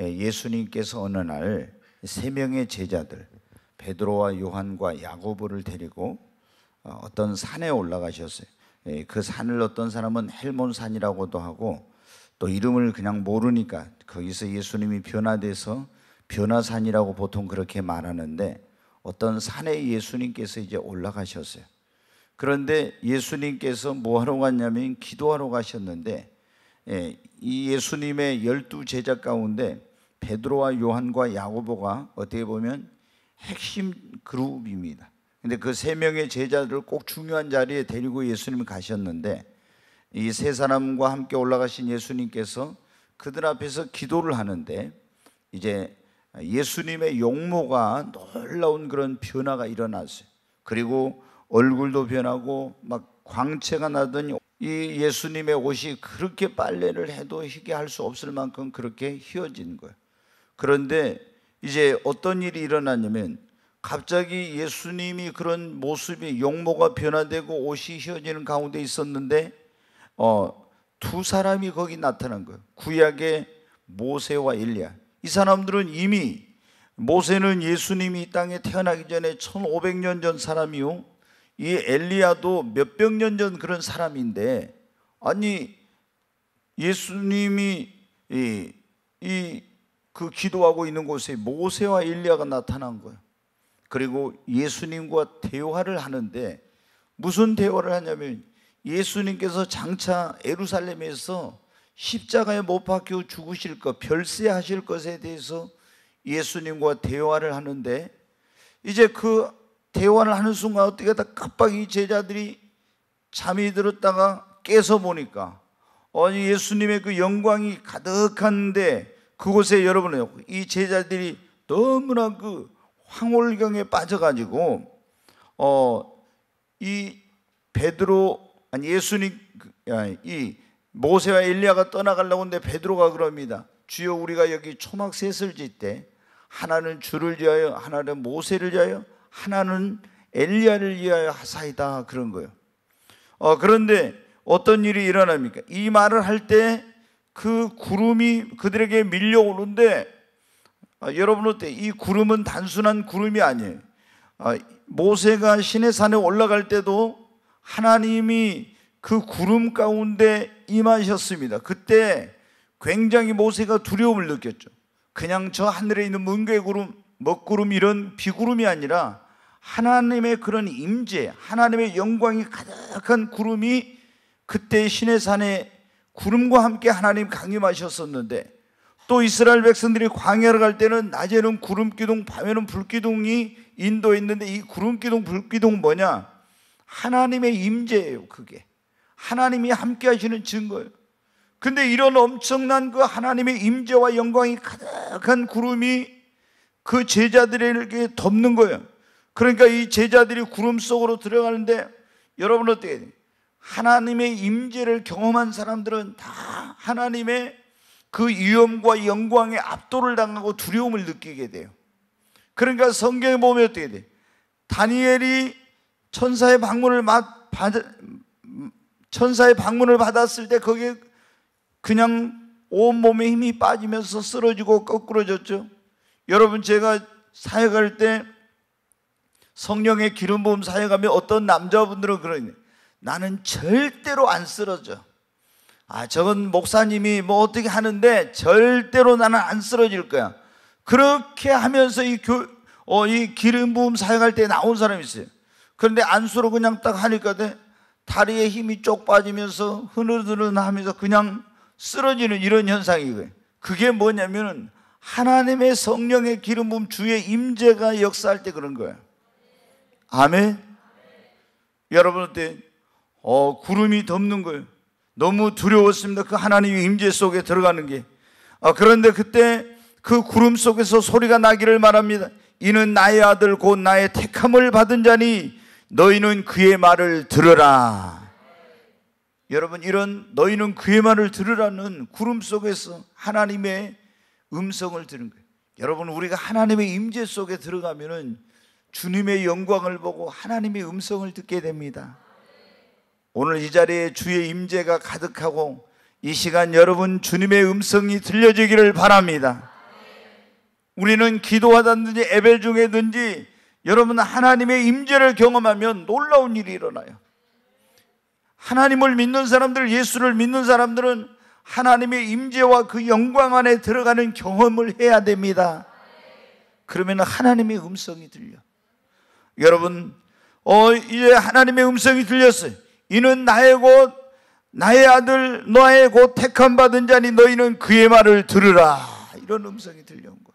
예, 예수님께서 어느 날 세 명의 제자들 베드로와 요한과 야고보를 데리고 어, 어떤 산에 올라가셨어요. 예, 그 산을 어떤 사람은 헬몬 산이라고도 하고 또 이름을 그냥 모르니까 거기서 예수님이 변화돼서 변화산이라고 보통 그렇게 말하는데 어떤 산에 예수님께서 이제 올라가셨어요. 그런데 예수님께서 뭐하러 갔냐면 기도하러 가셨는데 예, 이 예수님의 열두 제자 가운데 베드로와 요한과 야고보가 어떻게 보면 핵심 그룹입니다. 근데 그 세 명의 제자들을 꼭 중요한 자리에 데리고 예수님이 가셨는데 이 세 사람과 함께 올라가신 예수님께서 그들 앞에서 기도를 하는데 이제 예수님의 용모가 놀라운 그런 변화가 일어났어요. 그리고 얼굴도 변하고 막 광채가 나더니 이 예수님의 옷이 그렇게 빨래를 해도 희게 할 수 없을 만큼 그렇게 휘어진 거예요. 그런데 이제 어떤 일이 일어났냐면 갑자기 예수님이 그런 모습이 용모가 변화되고 옷이 휘어지는 가운데 있었는데 어, 두 사람이 거기 나타난 거예요. 구약의 모세와 엘리아이 사람들은 이미 모세는 예수님이 땅에 태어나기 전에 1500년 전 사람이요. 이 엘리야도 몇백 년 전 그런 사람인데 아니 예수님이 이, 이그 기도하고 있는 곳에 모세와 일리야가 나타난 거예요. 그리고 예수님과 대화를 하는데 무슨 대화를 하냐면 예수님께서 장차 에루살렘에서 십자가에 못 박혀 죽으실 것, 별세하실 것에 대해서 예수님과 대화를 하는데 이제 그 대화를 하는 순간 어떻게 다 급박히 제자들이 잠이 들었다가 깨서 보니까 아니 예수님의 그 영광이 가득한데 그곳에 여러분 이 제자들이 너무나 그 황홀경에 빠져가지고 어 이 베드로 아니 예수님 그, 이 모세와 엘리야가 떠나가려고 하는데 베드로가 그럽니다. 주여 우리가 여기 초막 셋을 짓때 하나는 주를 위하여 하나는 모세를 위하여 하나는 엘리야를 위하여 하사이다 그런 거예요. 어, 그런데 어떤 일이 일어납니까? 이 말을 할때 그 구름이 그들에게 밀려오는데 아, 여러분 한테이 구름은 단순한 구름이 아니에요. 아, 모세가 시내산에 올라갈 때도 하나님이 그 구름 가운데 임하셨습니다. 그때 굉장히 모세가 두려움을 느꼈죠. 그냥 저 하늘에 있는 뭉게구름, 먹구름 이런 비구름이 아니라 하나님의 그런 임재, 하나님의 영광이 가득한 구름이 그때 시내산에 구름과 함께 하나님 강림하셨었는데 또 이스라엘 백성들이 광야를 갈 때는 낮에는 구름 기둥, 밤에는 불 기둥이 인도했는데이 구름 기둥, 불 기둥 뭐냐? 하나님의 임재예요, 그게. 하나님이 함께 하시는 증거예요. 근데 이런 엄청난 그 하나님의 임재와 영광이 가득한 구름이 그 제자들에게 덮는 거예요. 그러니까 이 제자들이 구름 속으로 들어가는데 여러분 어떻게 해야 돼요? 하나님의 임재를 경험한 사람들은 다 하나님의 그위험과 영광의 압도를 당하고 두려움을 느끼게 돼요. 그러니까 성경에 보면 어떻게 돼? 다니엘이 천사의 방문을 받, 받 천사의 방문을 받았을 때 거기에 그냥 온 몸에 힘이 빠지면서 쓰러지고 거꾸러졌죠. 여러분 제가 사역할 때 성령의 기름 부음 사역하면 어떤 남자분들은 그러니 나는 절대로 안 쓰러져. 아, 저건 목사님이 뭐 어떻게 하는데 절대로 나는 안 쓰러질 거야. 그렇게 하면서 이 교, 어, 이 기름 부음 사용할때 나온 사람이 있어요. 그런데 안수로 그냥 딱 하니까 돼. 다리에 힘이 쪽 빠지면서 흐느르르 하면서 그냥 쓰러지는 이런 현상이에요 그게 뭐냐면은 하나님의 성령의 기름 부음 주의 임재가 역사할 때 그런 거예요. 아멘. 아멘. 여러분한테 어, 구름이 덮는 거예요. 너무 두려웠습니다. 그 하나님의 임재 속에 들어가는 게. 어, 그런데 그때 그 구름 속에서 소리가 나기를 말합니다. 이는 나의 아들 곧 나의 택함을 받은 자니 너희는 그의 말을 들으라. 여러분 이런 너희는 그의 말을 들으라는 구름 속에서 하나님의 음성을 들은 거예요. 여러분 우리가 하나님의 임재 속에 들어가면은 주님의 영광을 보고 하나님의 음성을 듣게 됩니다. 오늘 이 자리에 주의 임재가 가득하고 이 시간 여러분 주님의 음성이 들려지기를 바랍니다. 우리는 기도하다든지 예배 중에든지 여러분 하나님의 임재를 경험하면 놀라운 일이 일어나요. 하나님을 믿는 사람들, 예수를 믿는 사람들은 하나님의 임재와 그 영광 안에 들어가는 경험을 해야 됩니다. 그러면 하나님의 음성이 들려. 여러분, 어, 이제 하나님의 음성이 들렸어요. 이는 나의 곧 나의 아들 너의 곧 택함 받은 자니 너희는 그의 말을 들으라 이런 음성이 들려온 것.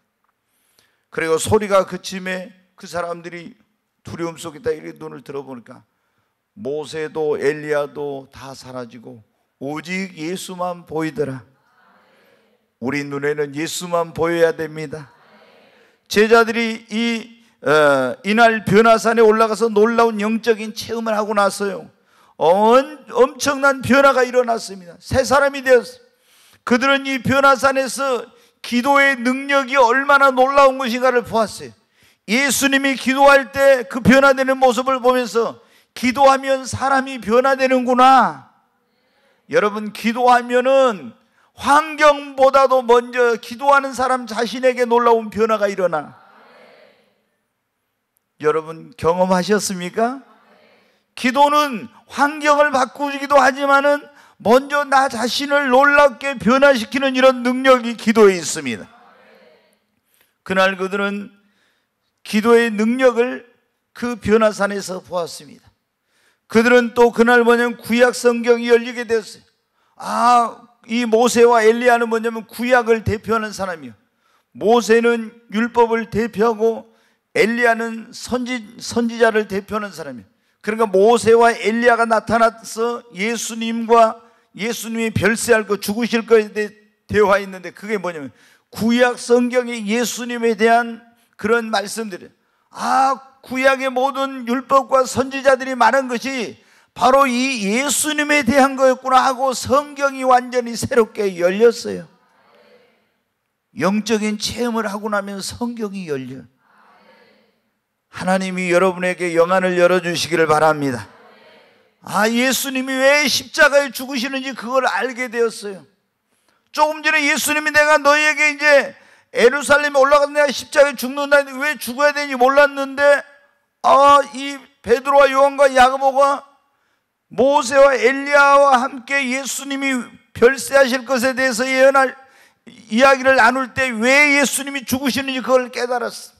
그리고 소리가 그침에 그 사람들이 두려움 속에 다 이렇게 눈을 들어보니까 모세도 엘리야도 다 사라지고 오직 예수만 보이더라. 우리 눈에는 예수만 보여야 됩니다. 제자들이 이 어, 이날 변화산에 올라가서 놀라운 영적인 체험을 하고 나서요. 엄청난 변화가 일어났습니다. 새 사람이 되었어요. 그들은 이 변화산에서 기도의 능력이 얼마나 놀라운 것인가를 보았어요. 예수님이 기도할 때 그 변화되는 모습을 보면서 기도하면 사람이 변화되는구나. 여러분, 기도하면은 환경보다도 먼저 기도하는 사람 자신에게 놀라운 변화가 일어나. 여러분, 경험하셨습니까? 기도는 환경을 바꾸기도 하지만은 먼저 나 자신을 놀랍게 변화시키는 이런 능력이 기도에 있습니다. 그날 그들은 기도의 능력을 그 변화산에서 보았습니다. 그들은 또 그날 뭐냐면 구약 성경이 열리게 되었어요. 아, 이 모세와 엘리야는 뭐냐면 구약을 대표하는 사람이요. 모세는 율법을 대표하고 엘리야는 선지 선지자를 대표하는 사람이요. 그러니까 모세와 엘리야가 나타나서 예수님과 예수님이 별세할 것 죽으실 것에 대해 대화했는데 그게 뭐냐면 구약 성경의 예수님에 대한 그런 말씀들이 아 구약의 모든 율법과 선지자들이 말한 것이 바로 이 예수님에 대한 거였구나 하고 성경이 완전히 새롭게 열렸어요. 영적인 체험을 하고 나면 성경이 열려요. 하나님이 여러분에게 영안을 열어주시기를 바랍니다. 아, 예수님이 왜 십자가에 죽으시는지 그걸 알게 되었어요. 조금 전에 예수님이 내가 너희에게 이제 에루살렘에 올라가서 내가 십자가에 죽는다 왜 죽어야 되는지 몰랐는데 아, 이 베드로와 요한과 야고보가 모세와 엘리야와 함께 예수님이 별세하실 것에 대해서 예언할 이야기를 나눌 때 왜 예수님이 죽으시는지 그걸 깨달았어.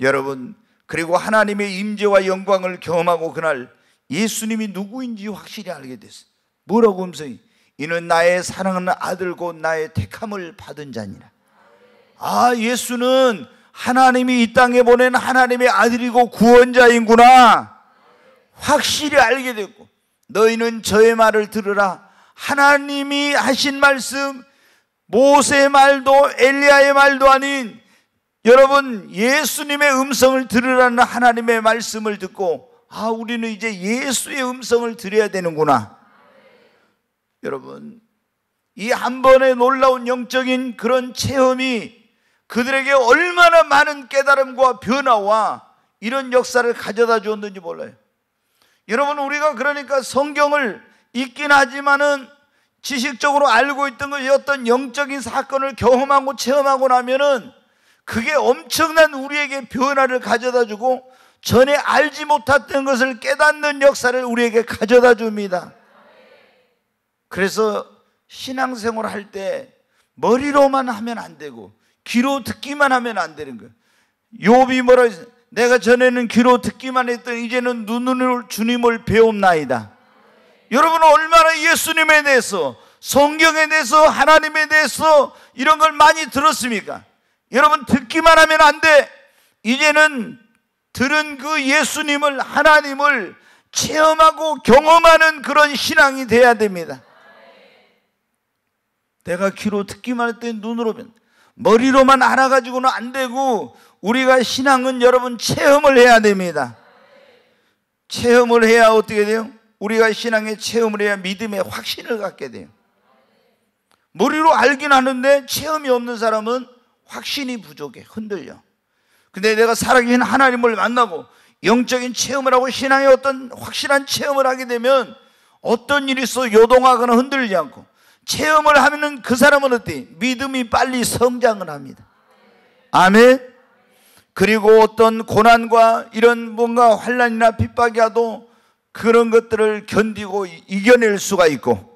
여러분, 그리고 하나님의 임재와 영광을 경험하고 그날 예수님이 누구인지 확실히 알게 됐어요. 뭐라고 음성이? 이는 나의 사랑하는 아들 곧 나의 택함을 받은 자니라. 아, 예수는 하나님이 이 땅에 보낸 하나님의 아들이고 구원자인구나. 확실히 알게 됐고, 너희는 저의 말을 들으라. 하나님이 하신 말씀, 모세의 말도 엘리야의 말도 아닌 여러분 예수님의 음성을 들으라는 하나님의 말씀을 듣고 아 우리는 이제 예수의 음성을 들어야 되는구나. 여러분 이 한 번의 놀라운 영적인 그런 체험이 그들에게 얼마나 많은 깨달음과 변화와 이런 역사를 가져다 주었는지 몰라요. 여러분 우리가 그러니까 성경을 읽긴 하지만은 지식적으로 알고 있던 것이 어떤 영적인 사건을 경험하고 체험하고 나면은 그게 엄청난 우리에게 변화를 가져다 주고 전에 알지 못했던 것을 깨닫는 역사를 우리에게 가져다 줍니다. 그래서 신앙생활 할 때 머리로만 하면 안 되고 귀로 듣기만 하면 안 되는 거예요. 욥이 뭐라 했어요? 내가 전에는 귀로 듣기만 했던 이제는 눈으로 주님을 배움나이다. 여러분은 얼마나 예수님에 대해서 성경에 대해서 하나님에 대해서 이런 걸 많이 들었습니까? 여러분 듣기만 하면 안 돼. 이제는 들은 그 예수님을 하나님을 체험하고 경험하는 그런 신앙이 돼야 됩니다. 내가 귀로 듣기만 했더니 눈으로 면 머리로만 알아가지고는 안 되고 우리가 신앙은 여러분 체험을 해야 됩니다. 체험을 해야 어떻게 돼요? 우리가 신앙의 체험을 해야 믿음의 확신을 갖게 돼요. 머리로 알긴 하는데 체험이 없는 사람은 확신이 부족해 흔들려. 근데 내가 살아계신 하나님을 만나고 영적인 체험을 하고 신앙의 어떤 확실한 체험을 하게 되면 어떤 일이 있어 요동하거나 흔들리지 않고 체험을 하면그 사람은 어때? 믿음이 빨리 성장을 합니다. 아멘. 그리고 어떤 고난과 이런 뭔가 환란이나 핍박이라도 그런 것들을 견디고 이겨낼 수가 있고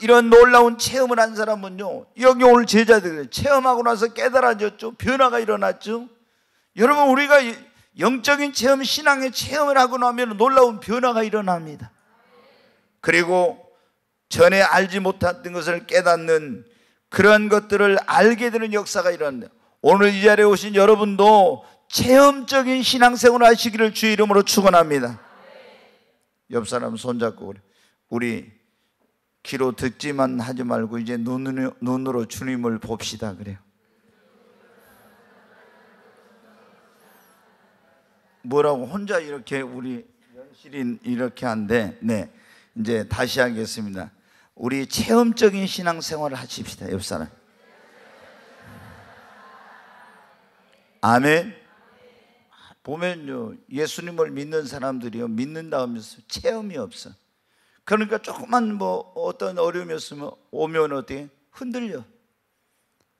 이런 놀라운 체험을 한 사람은요, 여기 오늘 제자들이 체험하고 나서 깨달아졌죠. 변화가 일어났죠. 여러분, 우리가 영적인 체험, 신앙의 체험을 하고 나면 놀라운 변화가 일어납니다. 그리고 전에 알지 못했던 것을 깨닫는 그런 것들을 알게 되는 역사가 일어납니다. 오늘 이 자리에 오신 여러분도 체험적인 신앙생활 하시기를 주의 이름으로 축원합니다. 옆 사람 손잡고 우리 귀로 듣지만 하지 말고 이제 눈으로, 눈으로 주님을 봅시다 그래요. 뭐라고 혼자 이렇게 우리 연실인 이렇게 한데 네 이제 다시 하겠습니다. 우리 체험적인 신앙생활을 하십시다. 옆 사람. 아멘. 보면요 예수님을 믿는 사람들이요 믿는다 하면서 체험이 없어. 그러니까 조금만 뭐 어떤 어려움이 있으면 오면 어떻게 흔들려.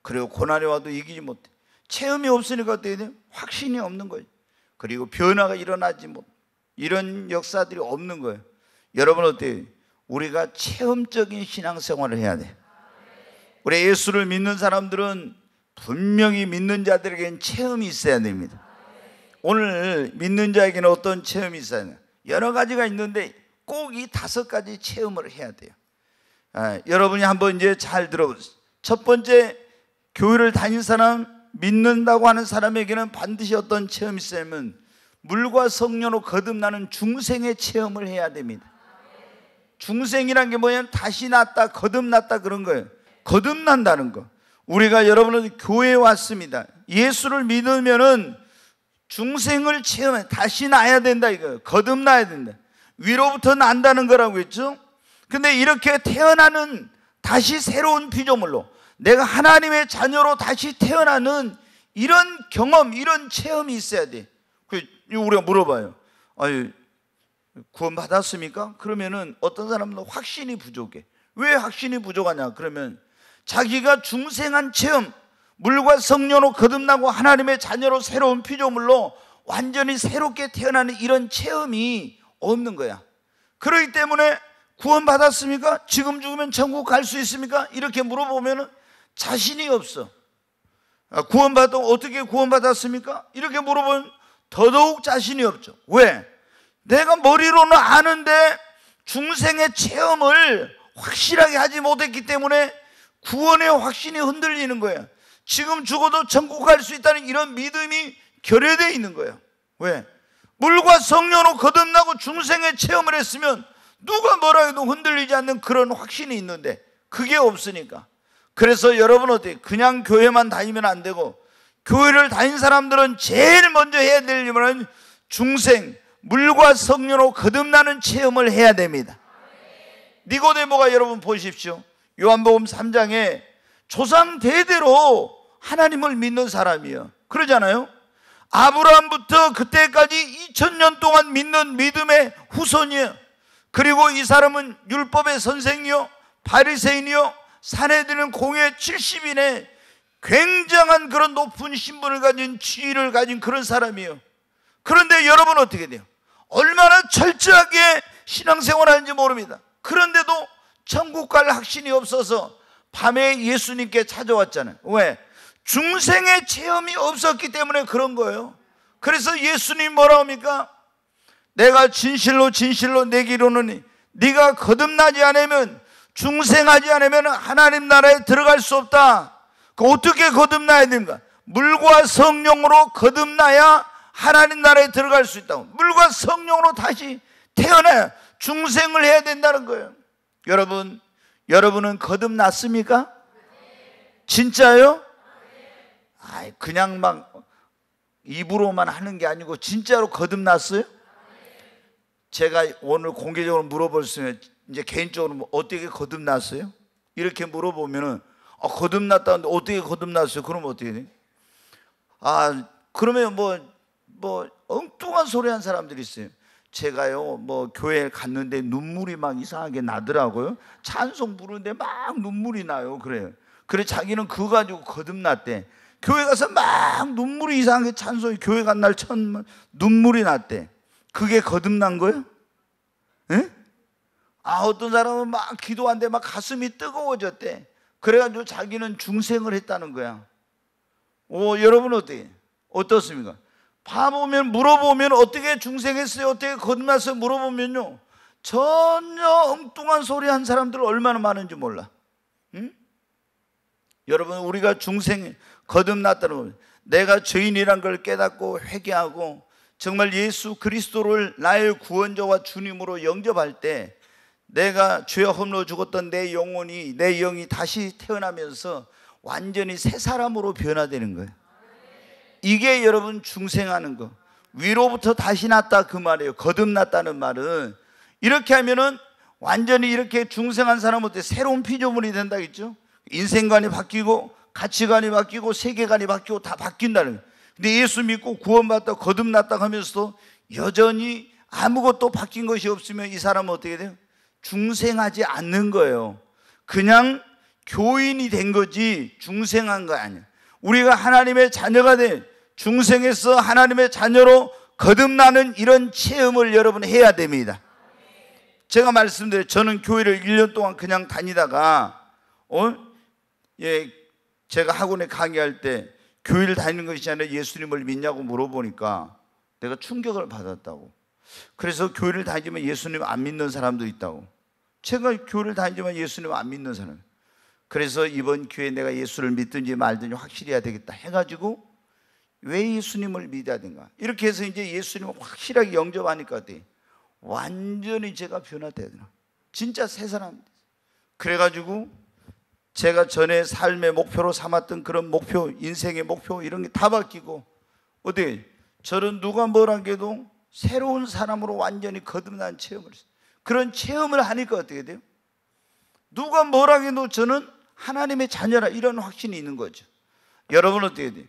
그리고 고난이 와도 이기지 못해. 체험이 없으니까 어떻게 돼요? 확신이 없는 거예요. 그리고 변화가 일어나지 못. 이런 역사들이 없는 거예요. 여러분 어때요? 우리가 체험적인 신앙생활을 해야 돼. 우리 예수를 믿는 사람들은 분명히 믿는 자들에게는 체험이 있어야 됩니다. 오늘 믿는 자에게는 어떤 체험이 있어야 돼요? 여러 가지가 있는데 꼭이 다섯 가지 체험을 해야 돼요. 아, 여러분이 한번 이제 잘 들어보세요. 첫 번째 교회를 다닌 사람 믿는다고 하는 사람에게는 반드시 어떤 체험이 있으면 물과 성녀로 거듭나는 중생의 체험을 해야 됩니다. 중생이란 게 뭐냐면 다시 났다 거듭났다 그런 거예요. 거듭난다는 거. 우리가 여러분은 교회에 왔습니다. 예수를 믿으면은 중생을 체험해 다시 나야 된다 이거예요. 거듭나야 된다. 위로부터 난다는 거라고 했죠. 근데 이렇게 태어나는 다시 새로운 피조물로 내가 하나님의 자녀로 다시 태어나는 이런 경험, 이런 체험이 있어야 돼. 그, 우리가 물어봐요. 아유, 구원받았습니까? 그러면은 어떤 사람은 확신이 부족해. 왜 확신이 부족하냐? 그러면 자기가 중생한 체험, 물과 성녀로 거듭나고 하나님의 자녀로 새로운 피조물로 완전히 새롭게 태어나는 이런 체험이 없는 거야. 그러기 때문에 구원받았습니까? 지금 죽으면 천국 갈 수 있습니까? 이렇게 물어보면 자신이 없어. 아, 구원받던 어떻게 구원받았습니까? 이렇게 물어보면 더더욱 자신이 없죠. 왜? 내가 머리로는 아는데 중생의 체험을 확실하게 하지 못했기 때문에 구원의 확신이 흔들리는 거예 지금 죽어도 천국 갈 수 있다는 이런 믿음이 결여되어 있는 거예 왜? 물과 성령으로 거듭나고 중생의 체험을 했으면 누가 뭐라 해도 흔들리지 않는 그런 확신이 있는데 그게 없으니까 그래서 여러분 어때요? 그냥 교회만 다니면 안 되고 교회를 다닌 사람들은 제일 먼저 해야 될 일은 중생, 물과 성령으로 거듭나는 체험을 해야 됩니다 니고데모가 여러분 보십시오 요한복음 3장에 조상 대대로 하나님을 믿는 사람이요 그러잖아요 아브라함부터 그때까지 2000년 동안 믿는 믿음의 후손이요 그리고 이 사람은 율법의 선생이요, 바리새인이요, 사내들은 공회 70인의 굉장한 그런 높은 신분을 가진 지위를 가진 그런 사람이요 그런데 여러분 어떻게 돼요? 얼마나 철저하게 신앙생활 하는지 모릅니다. 그런데도 천국 갈 확신이 없어서 밤에 예수님께 찾아왔잖아요. 왜? 중생의 체험이 없었기 때문에 그런 거예요. 그래서 예수님 뭐라 합니까? 내가 진실로 진실로 내기로는 네가 거듭나지 않으면 중생하지 않으면 하나님 나라에 들어갈 수 없다. 그 어떻게 거듭나야 됩니까? 물과 성령으로 거듭나야 하나님 나라에 들어갈 수 있다고. 물과 성령으로 다시 태어나야 중생을 해야 된다는 거예요. 여러분, 여러분은 거듭났습니까? 진짜요? 아이, 그냥 막 입으로만 하는 게 아니고 진짜로 거듭났어요? 제가 오늘 공개적으로 물어볼 수 있는 이제 개인적으로 뭐 어떻게 거듭났어요? 이렇게 물어보면은 아, 거듭났다는데 어떻게 거듭났어요? 그럼 어떻게 돼? 아 그러면 뭐뭐 뭐 엉뚱한 소리 한 사람들이 있어요. 제가요 뭐교회 갔는데 눈물이 막 이상하게 나더라고요. 찬송 부르는데 막 눈물이 나요. 그래요. 그래 자기는 그거 가지고 거듭났대. 교회 가서 막 눈물이 이상하게 찬송이 교회 간 날천 눈물이 났대. 그게 거듭난 거예요? 에? 아 어떤 사람은 막 기도한데 막 가슴이 뜨거워졌대. 그래가지고 자기는 중생을 했다는 거야. 오 어, 여러분 어떻 어떻습니까? 봐보면 물어보면 어떻게 중생했어요? 어떻게 거듭났어요? 물어보면요 전혀 엉뚱한 소리 한 사람들 얼마나 많은지 몰라. 응? 여러분 우리가 중생 거듭났다는 내가 죄인이란 걸 깨닫고 회개하고 정말 예수 그리스도를 나의 구원자와 주님으로 영접할 때 내가 죄와 험로 죽었던 내 영혼이 내 영이 다시 태어나면서 완전히 새 사람으로 변화되는 거예요. 이게 여러분 중생하는 거. 위로부터 다시 났다 그 말이에요. 거듭났다는 말은 이렇게 하면은 완전히 이렇게 중생한 사람한테 새로운 피조물이 된다겠죠. 인생관이 바뀌고 가치관이 바뀌고 세계관이 바뀌고 다 바뀐다는 거예요. 근데 예수 믿고 구원받다 거듭났다 하면서도 여전히 아무것도 바뀐 것이 없으면 이 사람은 어떻게 돼요? 중생하지 않는 거예요. 그냥 교인이 된 거지 중생한 거 아니에요. 우리가 하나님의 자녀가 돼 중생에서 하나님의 자녀로 거듭나는 이런 체험을 여러분 해야 됩니다. 제가 말씀드려 저는 교회를 1년 동안 그냥 다니다가 어? 예, 제가 학원에 강의할 때 교회를 다니는 것이 아니라 예수님을 믿냐고 물어보니까 내가 충격을 받았다고. 그래서 교회를 다니지만 예수님 안 믿는 사람도 있다고. 제가 교회를 다니지만 예수님 안 믿는 사람. 그래서 이번 교회에 내가 예수를 믿든지 말든지 확실히 해야 되겠다 해가지고 왜 예수님을 믿어야 되는가. 이렇게 해서 이제 예수님을 확실하게 영접하니까 돼. 완전히 제가 변화되더라. 진짜 새 사람. 그래가지고 제가 전에 삶의 목표로 삼았던 그런 목표, 인생의 목표 이런 게 다 바뀌고 어디 저는 누가 뭐라 해도 새로운 사람으로 완전히 거듭난 체험을 했어요. 그런 체험을 하니까 어떻게 돼요? 누가 뭐라 해도 저는 하나님의 자녀라 이런 확신이 있는 거죠. 여러분 어떻게 돼요?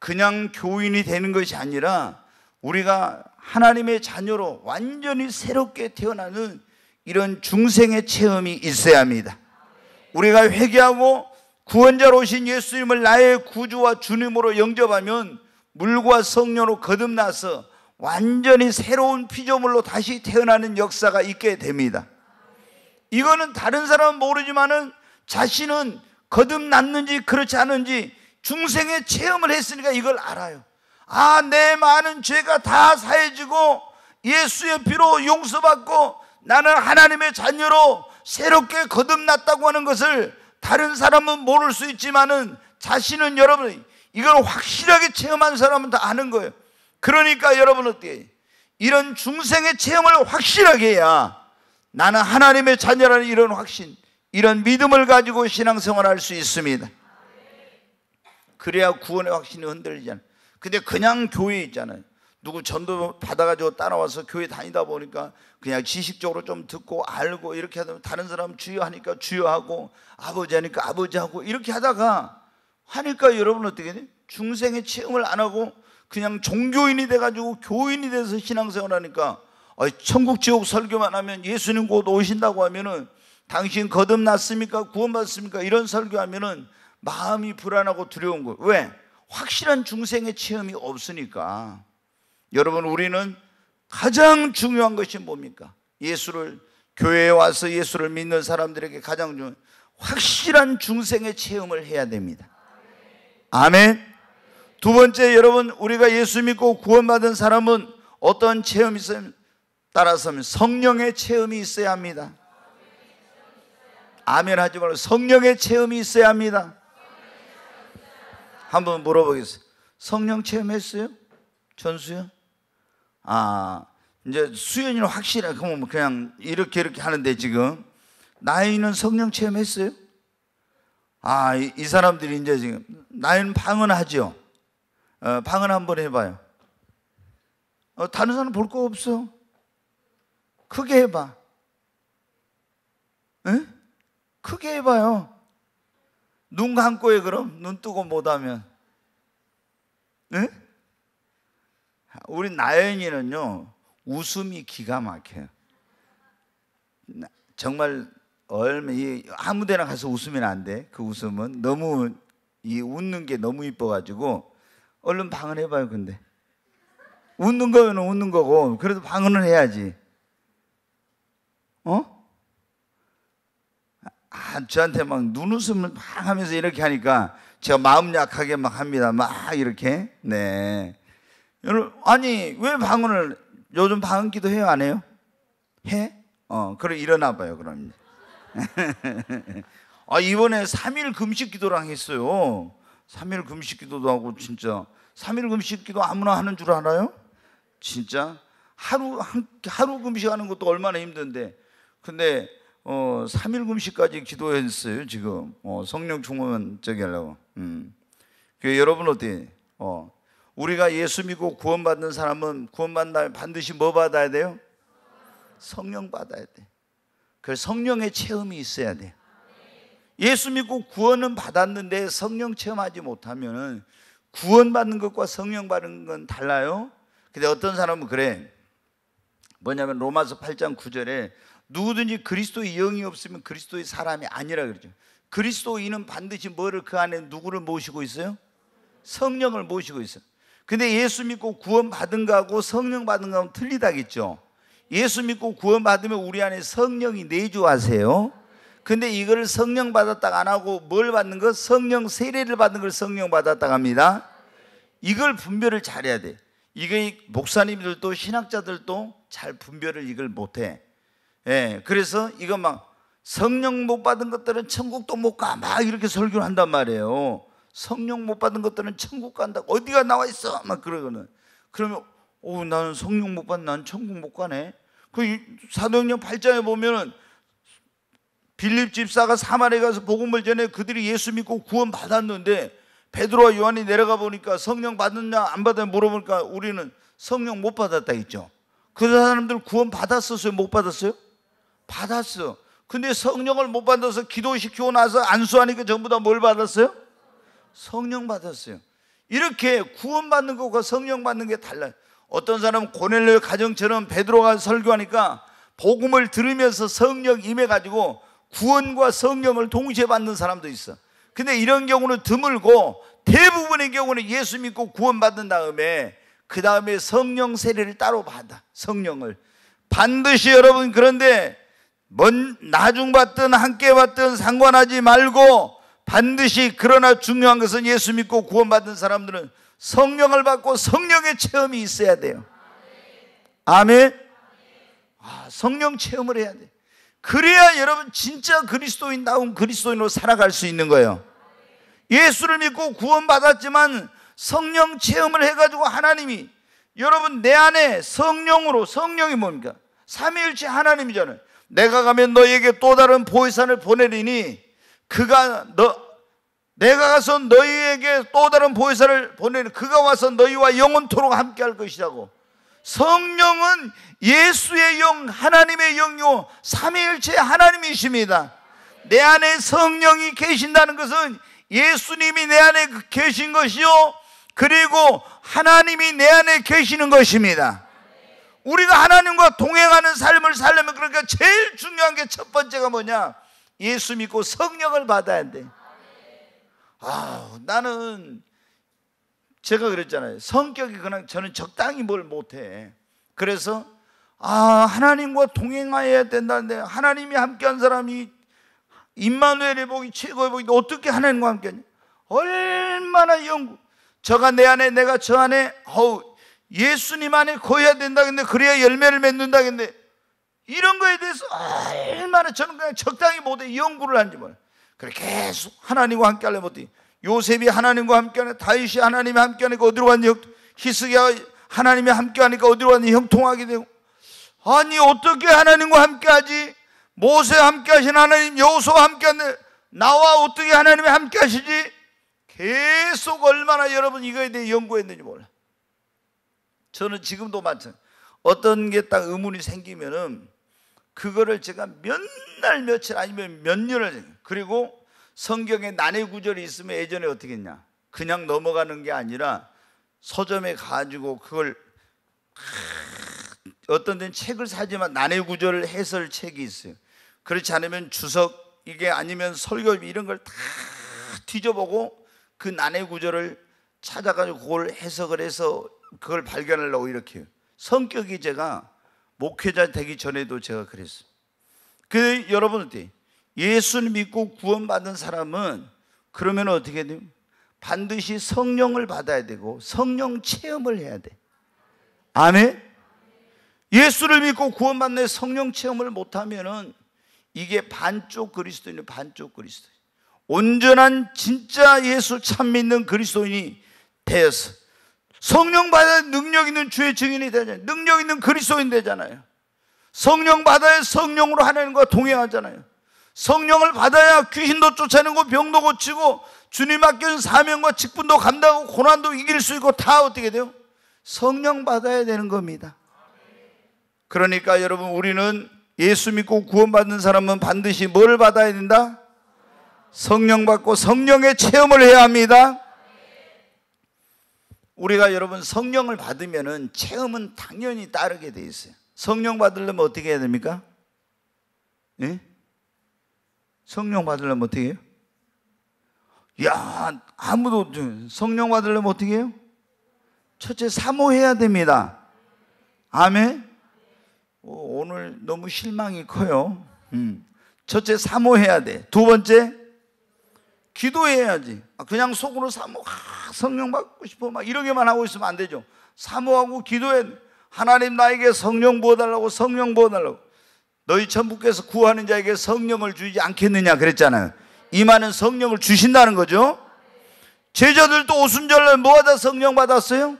그냥 교인이 되는 것이 아니라 우리가 하나님의 자녀로 완전히 새롭게 태어나는 이런 중생의 체험이 있어야 합니다. 우리가 회개하고 구원자로 오신 예수님을 나의 구주와 주님으로 영접하면 물과 성녀로 거듭나서 완전히 새로운 피조물로 다시 태어나는 역사가 있게 됩니다. 이거는 다른 사람은 모르지만은 자신은 거듭났는지 그렇지 않은지 중생의 체험을 했으니까 이걸 알아요. 아, 내 많은 죄가 다 사해지고 예수의 피로 용서받고 나는 하나님의 자녀로 새롭게 거듭났다고 하는 것을 다른 사람은 모를 수 있지만은 자신은 여러분 이걸 확실하게 체험한 사람은 다 아는 거예요. 그러니까 여러분 어떻게 이런 중생의 체험을 확실하게 해야 나는 하나님의 자녀라는 이런 확신, 이런 믿음을 가지고 신앙생활할 수 있습니다. 그래야 구원의 확신이 흔들리지 않아요. 근데 그냥 교회 있잖아요. 누구 전도 받아가지고 따라와서 교회 다니다 보니까 그냥 지식적으로 좀 듣고 알고 이렇게 하다 다른 사람 주여하니까 주여하고 아버지 하니까 아버지 하고 이렇게 하다가 하니까 여러분 어떻게 돼? 중생의 체험을 안 하고 그냥 종교인이 돼가지고 교인이 돼서 신앙생활 하니까 천국 지옥 설교만 하면 예수님 곧 오신다고 하면은 당신 거듭났습니까? 구원받습니까? 이런 설교하면은 마음이 불안하고 두려운 거예요. 왜? 확실한 중생의 체험이 없으니까. 여러분 우리는 가장 중요한 것이 뭡니까? 예수를 교회에 와서 예수를 믿는 사람들에게 가장 중요한 확실한 중생의 체험을 해야 됩니다. 아멘. 두 번째 여러분 우리가 예수 믿고 구원받은 사람은 어떤 체험이 있어야 따라서 성령의 체험이 있어야 합니다. 아멘 하지 말고 성령의 체험이 있어야 합니다. 한번 물어보겠습니다. 성령 체험했어요? 전수요? 아 이제 수연이는 확실해 그러면 그냥 이렇게 이렇게 하는데 지금 나이는 성령 체험했어요? 아이 이 사람들이 이제 지금 나이 방언하죠. 어, 방언 한번 해봐요. 어, 다른 사람 볼 거 없어. 크게 해봐. 에? 크게 해봐요. 눈 감고 해 그럼 눈 뜨고 못하면. 에? 우리 나연이는요 웃음이 기가 막혀요. 정말 얼마 아무데나 가서 웃으면 안 돼. 그 웃음은 너무 이 웃는 게 너무 이뻐가지고 얼른 방언 해봐요. 근데 웃는 거면 웃는 거고 그래도 방언을 해야지. 어? 아, 저한테 막 눈웃음을 막 하면서 이렇게 하니까 제가 마음 약하게 막 합니다. 막 이렇게. 네. 여러분, 아니, 왜 방언을, 요즘 방언 기도 해요? 안 해요? 해? 어, 그래, 일어나 봐요, 그럼. 아, 이번에 3일 금식 기도랑 했어요. 3일 금식 기도도 하고, 진짜. 3일 금식 기도 아무나 하는 줄 알아요? 진짜? 하루, 한, 하루 금식하는 것도 얼마나 힘든데. 근데, 어, 3일 금식까지 기도했어요, 지금. 어, 성령 충원 저기 하려고. 음. 그 여러분 어때? 어, 우리가 예수 믿고 구원받는 사람은 구원받는 다음 반드시 뭐 받아야 돼요? 성령 받아야 돼. 그 성령의 체험이 있어야 돼. 예수 믿고 구원은 받았는데 성령 체험하지 못하면 구원받는 것과 성령 받는 건 달라요. 근데 어떤 사람은 그래. 뭐냐면 로마서 8장 9절에 누구든지 그리스도의 영이 없으면 그리스도의 사람이 아니라 그러죠. 그리스도인은 반드시 뭐를 그 안에 누구를 모시고 있어요? 성령을 모시고 있어요. 근데 예수 믿고 구원 받은 거하고 성령 받은 거하고 틀리다겠죠. 예수 믿고 구원 받으면 우리 안에 성령이 내주하세요. 근데 이걸 성령 받았다 안 하고 뭘 받는 거? 성령 세례를 받는 걸 성령 받았다 합니다. 이걸 분별을 잘해야 돼. 이게 목사님들도 신학자들도 잘 분별을 이걸 못해. 예, 그래서 이거 막 성령 못 받은 것들은 천국도 못 가. 막 이렇게 설교를 한단 말이에요. 성령 못 받은 것들은 천국 간다. 어디가 나와 있어? 막 그러거든. 그러면 오 어, 나는 성령 못 받는 난 천국 못 가네. 그 사도행전 8장에 보면은 빌립 집사가 사마리아 가서 복음을 전해 그들이 예수 믿고 구원 받았는데 베드로와 요한이 내려가 보니까 성령 받았냐 안 받았냐 물어보니까 우리는 성령 못 받았다 했죠. 그 사람들 구원 받았었어요? 못 받았어요? 받았어. 근데 성령을 못 받아서 기도시키고 나서 안수하니까 전부 다 뭘 받았어요? 성령 받았어요. 이렇게 구원받는 것과 성령 받는 게 달라요. 어떤 사람은 고넬료 가정처럼 베드로가 설교하니까 복음을 들으면서 성령 임해가지고 구원과 성령을 동시에 받는 사람도 있어. 근데 이런 경우는 드물고 대부분의 경우는 예수 믿고 구원받은 다음에 그 다음에 성령 세례를 따로 받아. 성령을. 반드시 여러분 그런데 뭔 나중 받든 함께 받든 상관하지 말고 반드시 그러나 중요한 것은 예수 믿고 구원받은 사람들은 성령을 받고 성령의 체험이 있어야 돼요. 아멘. 아, 성령 체험을 해야 돼. 그래야 여러분 진짜 그리스도인다운 그리스도인으로 살아갈 수 있는 거예요. 예수를 믿고 구원받았지만 성령 체험을 해가지고 하나님이 여러분 내 안에 성령으로 성령이 뭡니까? 삼위일체 하나님이잖아요. 내가 가면 너에게 또 다른 보혜산을 보내리니 그가 너 내가 가서 너희에게 또 다른 보혜사를 보내는 그가 와서 너희와 영원토록 함께할 것이라고. 성령은 예수의 영, 하나님의 영요 삼위일체 하나님이십니다. 내 안에 성령이 계신다는 것은 예수님이 내 안에 계신 것이요. 그리고 하나님이 내 안에 계시는 것입니다. 우리가 하나님과 동행하는 삶을 살려면 그러니까 제일 중요한 게 첫 번째가 뭐냐? 예수 믿고 성령을 받아야 돼. 아, 나는 제가 그랬잖아요. 성격이 그냥 저는 적당히 뭘 못해. 그래서 아 하나님과 동행해야 된다는데 하나님이 함께한 사람이 임마누엘의 복이 최고의 복인데 어떻게 하나님과 함께하냐? 얼마나 영국 저가 내 안에 내가 저 안에 어우 예수님 안에 거해야 된다 근데 그래야 열매를 맺는다 근데 이런 거에 대해서 얼마나 저는 그냥 적당히 못해 연구를 한지 몰라요. 그래 계속 하나님과 함께 하려 못해. 요셉이 하나님과 함께 하네. 다윗이 하나님이 함께 하니까 어디로 갔니? 히스기야 하나님이 함께 하니까 어디로 갔니? 형통하게 되고. 아니 어떻게 하나님과 함께 하지? 모세 함께 하신 하나님, 여호수와 함께 하는 나와 어떻게 하나님이 함께 하시지? 계속 얼마나 여러분 이거에 대해 연구했는지 몰라. 저는 지금도 마찬가지. 어떤 게 딱 의문이 생기면은 그거를 제가 몇 날 며칠 아니면 몇 년을 그리고 성경에 난해 구절이 있으면 예전에 어떻게 했냐 그냥 넘어가는 게 아니라 서점에 가지고 그걸 어떤 데는 책을 사지만 난해 구절 해설 책이 있어요 그렇지 않으면 주석 이게 아니면 설교 이런 걸 다 뒤져보고 그 난해 구절을 찾아가지고 그걸 해석을 해서 그걸 발견하려고 이렇게 성격이 제가 목회자 되기 전에도 제가 그랬어요. 그 여러분한테 예수 믿고 구원받은 사람은 그러면 어떻게 돼요? 반드시 성령을 받아야 되고 성령 체험을 해야 돼. 아멘. 예수를 믿고 구원받는 성령 체험을 못하면은 이게 반쪽 그리스도인이 반쪽 그리스도인. 온전한 진짜 예수 참 믿는 그리스도인이 되어서 성령 받아야 능력 있는 주의 증인이 되잖아요. 능력 있는 그리스도인 되잖아요. 성령 받아야 성령으로 하나님과 동행하잖아요. 성령을 받아야 귀신도 쫓아내고 병도 고치고 주님 맡겨준 사명과 직분도 감당하고 고난도 이길 수 있고 다 어떻게 돼요? 성령 받아야 되는 겁니다. 그러니까 여러분 우리는 예수 믿고 구원받는 사람은 반드시 뭘 받아야 된다? 성령 받고 성령의 체험을 해야 합니다. 우리가 여러분 성령을 받으면은 체험은 당연히 따르게 돼 있어요. 성령 받으려면 어떻게 해야 됩니까? 예? 성령 받으려면 어떻게 해요? 야, 아무도 성령 받으려면 어떻게 해요? 첫째 사모해야 됩니다. 아멘. 오늘 너무 실망이 커요. 음. 첫째 사모해야 돼. 두 번째 기도해야지. 그냥 속으로 사모, 아, 성령 받고 싶어. 막 이러게만 하고 있으면 안 되죠. 사모하고 기도해. 하나님 나에게 성령 부어달라고, 성령 부어달라고. 너희 천부께서 구하는 자에게 성령을 주지 않겠느냐 그랬잖아요. 이만은 성령을 주신다는 거죠. 제자들도 오순절날 뭐하다 성령 받았어요?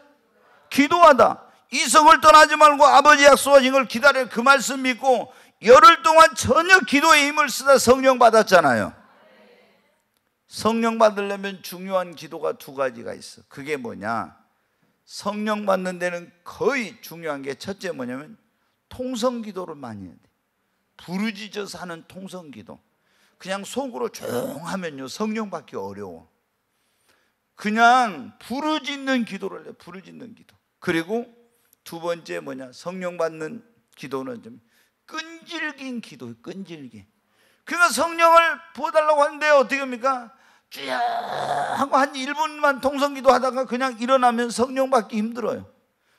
기도하다. 이성을 떠나지 말고 아버지 약속하신 걸 기다려 그 말씀 믿고 열흘 동안 전혀 기도의 힘을 쓰다 성령 받았잖아요. 성령 받으려면 중요한 기도가 두 가지가 있어. 그게 뭐냐? 성령 받는 데는 거의 중요한 게 첫째 뭐냐면 통성 기도를 많이 해야 돼. 부르짖어서 하는 통성 기도. 그냥 속으로 조용하면요. 성령 받기 어려워. 그냥 부르짖는 기도를 해. 부르짖는 기도. 그리고 두 번째 뭐냐? 성령 받는 기도는 좀 끈질긴 기도, 끈질긴. 그러니까 성령을 부어달라고 하는데 어떻게 합니까? 쭉 하고 한 1분만 통성기도 하다가 그냥 일어나면 성령 받기 힘들어요.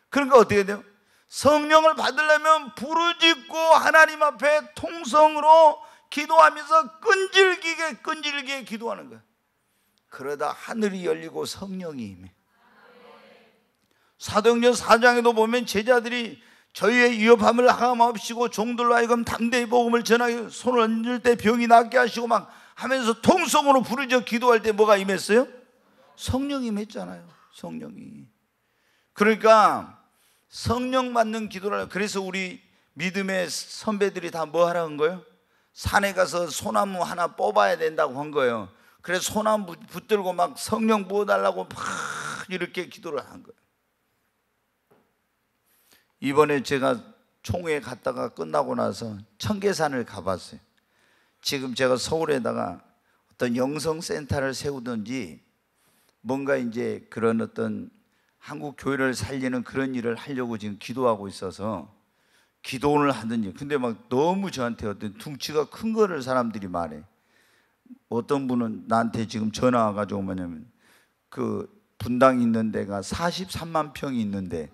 그러니까 어떻게 돼요? 성령을 받으려면 부르짖고 하나님 앞에 통성으로 기도하면서 끈질기게 끈질기게 기도하는 거예요. 그러다 하늘이 열리고 성령이 임해. 사도행전 4장에도 보면 제자들이 저희의 위협함을 하감없이고 종들로 하여금 담대히 복음을 전하여 손을 얹을 때 병이 낫게 하시고 막 하면서 통성으로 부르짖어 기도할 때 뭐가 임했어요? 성령 임했잖아요. 성령이. 그러니까 성령 받는 기도라. 그래서 우리 믿음의 선배들이 다 뭐 하라는 거예요? 산에 가서 소나무 하나 뽑아야 된다고 한 거예요. 그래서 소나무 붙들고 막 성령 부어달라고 막 이렇게 기도를 한 거예요. 이번에 제가 총회 갔다가 끝나고 나서 청계산을 가봤어요. 지금 제가 서울에다가 어떤 영성센터를 세우든지 뭔가 이제 그런 어떤 한국 교회를 살리는 그런 일을 하려고 지금 기도하고 있어서 기도원을 하든지 근데 막 너무 저한테 어떤 둥치가 큰 거를 사람들이 말해 어떤 분은 나한테 지금 전화 와가지고 뭐냐면 그 분당 있는 데가 43만 평이 있는데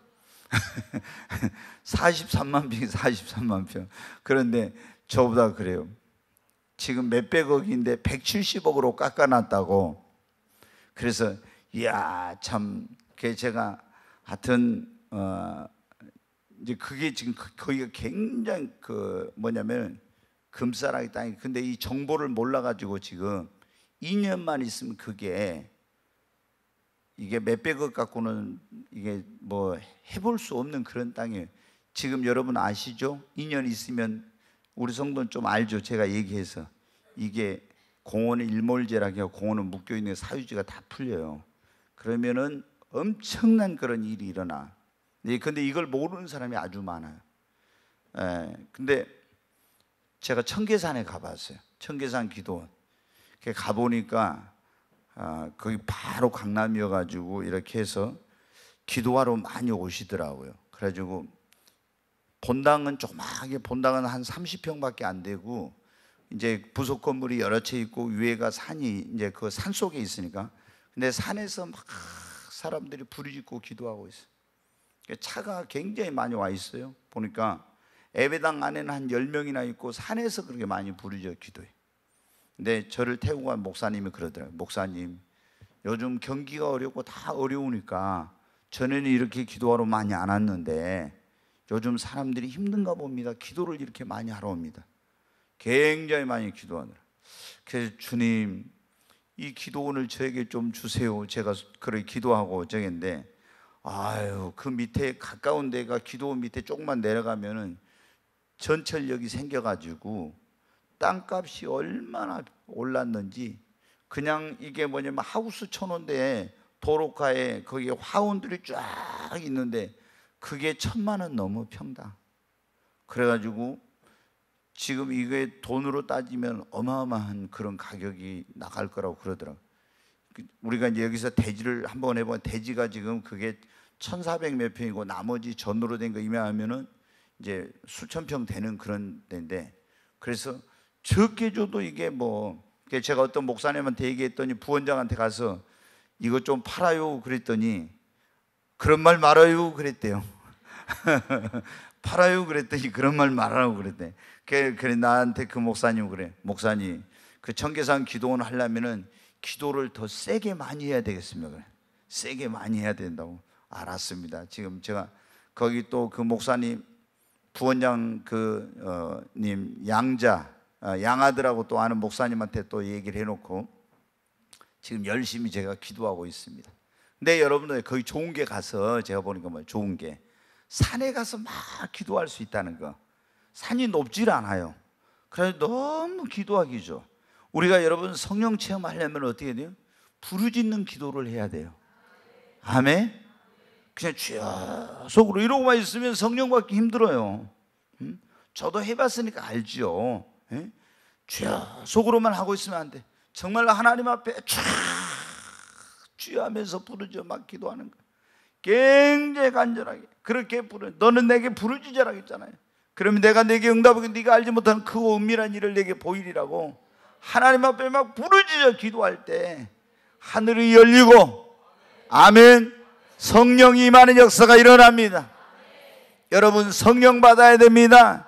43만 평이 43만 평 그런데 저보다 그래요 지금 몇백억인데 170억으로 깎아놨다고. 그래서, 이야, 참, 그 제가 하여튼, 어, 이제 그게 지금 거기가 굉장히 그 뭐냐면 금사랑기 땅이 근데 이 정보를 몰라가지고 지금 2년만 있으면 그게 이게 몇백억 갖고는 이게 뭐 해볼 수 없는 그런 땅이에요. 지금 여러분 아시죠? 2년 있으면 우리 성도는 좀 알죠. 제가 얘기해서 이게 공원의 일몰제라기고 하 공원은 묶여 있는 사유지가 다 풀려요. 그러면은 엄청난 그런 일이 일어나. 예, 근데 이걸 모르는 사람이 아주 많아요. 예, 근데 제가 청계산에 가봤어요. 청계산 기도원. 가보니까 아, 거기 바로 강남이어가지고 이렇게 해서 기도하러 많이 오시더라고요. 그래가지고 본당은 조그맣게 본당은 한 30평밖에 안 되고 이제 부속 건물이 여러 채 있고 위에가 산이 이제 그 산 속에 있으니까 근데 산에서 막 사람들이 부르짖고 기도하고 있어. 그러니까 차가 굉장히 많이 와 있어요. 보니까 에베당 안에는 한 10명이나 있고 산에서 그렇게 많이 부르짖어 기도해. 근데 저를 태우고 간 목사님이 그러더라고요. 목사님, 요즘 경기가 어렵고 다 어려우니까 전에는 이렇게 기도하러 많이 안 왔는데 요즘 사람들이 힘든가 봅니다. 기도를 이렇게 많이 하러 옵니다. 굉장히 많이 기도하느라. 그래서 주님, 이 기도 오늘 저에게 좀 주세요. 제가 그래 기도하고 저인데 아유, 그 밑에 가까운 데가 기도 밑에 조금만 내려가면은 전철역이 생겨가지고 땅값이 얼마나 올랐는지 그냥 이게 뭐냐면 하우스 천원대에 도로가에 거기에 화원들이 쫙 있는데 그게 천만 원 넘어 평당. 그래가지고 지금 이게 돈으로 따지면 어마어마한 그런 가격이 나갈 거라고 그러더라고. 그 우리가 이제 여기서 대지를 한번 해보면 대지가 지금 그게 1,400몇 평이고 나머지 전으로 된 거이야하면은 이제 수천 평 되는 그런 데인데 그래서 적게 줘도 이게 뭐 그 제가 어떤 목사님한테 얘기했더니 부원장한테 가서 이거 좀 팔아요 그랬더니 그런 말 말아요 그랬대요. 팔아요 그랬더니 그런 말 말하라고 그랬대. 그래, 그래 나한테 그 목사님 그래. 목사님 그 청계산 기도원 하려면은 기도를 더 세게 많이 해야 되겠습니다. 그래. 세게 많이 해야 된다고 알았습니다. 지금 제가 거기 또 그 목사님 부원장 그님 어, 양자 어, 양아들하고 또 아는 목사님한테 또 얘기를 해놓고 지금 열심히 제가 기도하고 있습니다. 근데 여러분들 거기 좋은 게 가서 제가 보니까 뭐 좋은 게 산에 가서 막 기도할 수 있다는 거. 산이 높질 않아요. 그래서 너무 기도하기 죠 우리가 여러분 성령 체험하려면 어떻게 돼요? 부르짖는 기도를 해야 돼요. 아멘. 그냥 주여 속으로 이러고만 있으면 성령 받기 힘들어요. 음? 저도 해봤으니까 알지요. 예? 주 속으로만 하고 있으면 안 돼. 정말 하나님 앞에 촤 주여 하면서 부르짖어 막 기도하는 거. 굉장히 간절하게. 그렇게 부르 너는 내게 부르짖으라 했잖아요. 그러면 내가 내게 응답하고 네가 알지 못하는 그 은밀한 일을 내게 보이리라고 하나님 앞에 막 부르짖어 기도할 때 하늘이 열리고 아멘 성령이 임하는 역사가 일어납니다. 여러분 성령 받아야 됩니다.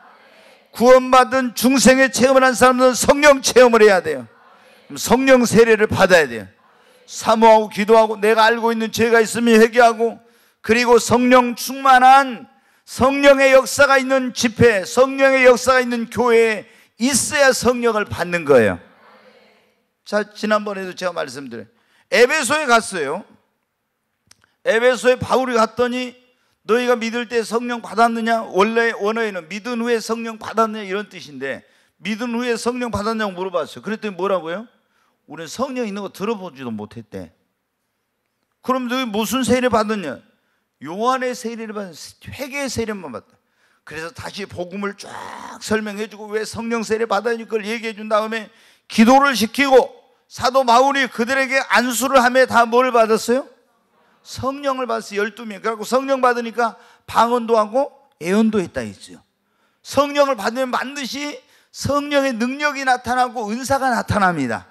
구원받은 중생의 체험을 한 사람들은 성령 체험을 해야 돼요. 성령 세례를 받아야 돼요. 사모하고 기도하고 내가 알고 있는 죄가 있으면 회개하고 그리고 성령 충만한 성령의 역사가 있는 집회, 성령의 역사가 있는 교회에 있어야 성령을 받는 거예요. 자, 지난번에도 제가 말씀드려요. 에베소에 갔어요. 에베소에 바울이 갔더니 너희가 믿을 때 성령 받았느냐? 원래 원어에는 믿은 후에 성령 받았느냐? 이런 뜻인데 믿은 후에 성령 받았냐고 물어봤어요. 그랬더니 뭐라고요? 우리는 성령 있는 거 들어보지도 못했대. 그럼 너희 무슨 세례 받았냐? 요한의 세례를 받은 회개의 세례만 받다. 그래서 다시 복음을 쫙 설명해주고 왜 성령 세례 받았는지 그걸 얘기해준 다음에 기도를 시키고 사도 마울이 그들에게 안수를 하며 다 뭘 받았어요? 성령을 받았어요. 12명. 그래갖고 성령 받으니까 방언도 하고 예언도 했다 했죠. 성령을 받으면 반드시 성령의 능력이 나타나고 은사가 나타납니다.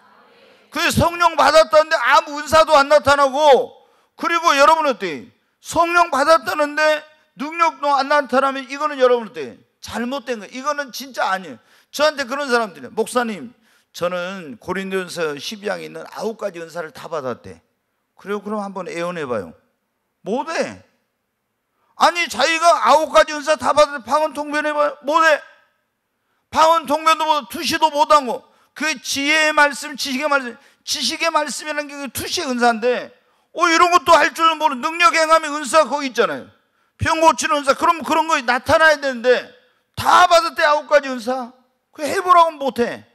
그래서 성령 받았다는데 아무 은사도 안 나타나고 그리고 여러분 어때요? 성령 받았다는데 능력도 안 나타나면 이거는 여러분들테 잘못된 거예요. 이거는 진짜 아니에요. 저한테 그런 사람들이 목사님 저는 고린도전서 12장에 있는 아홉 가지 은사를 다 받았대. 그래요. 그럼 한번 애원해 봐요. 못 해. 아니 자기가 아홉 가지 은사 다받았대 방언 통변해 봐요. 못 해. 방언 통변도 못하고 투시도 못 하고 그 지혜의 말씀, 지식의 말씀, 지식의 말씀이라는 게 투시의 은사인데 어, 이런 것도 할 줄은 모르는 능력 행함의 은사가 거기 있잖아요. 병 고치는 은사. 그럼 그런 거 나타나야 되는데 다 받을 때 아홉 가지 은사. 그 해보라고 못 해.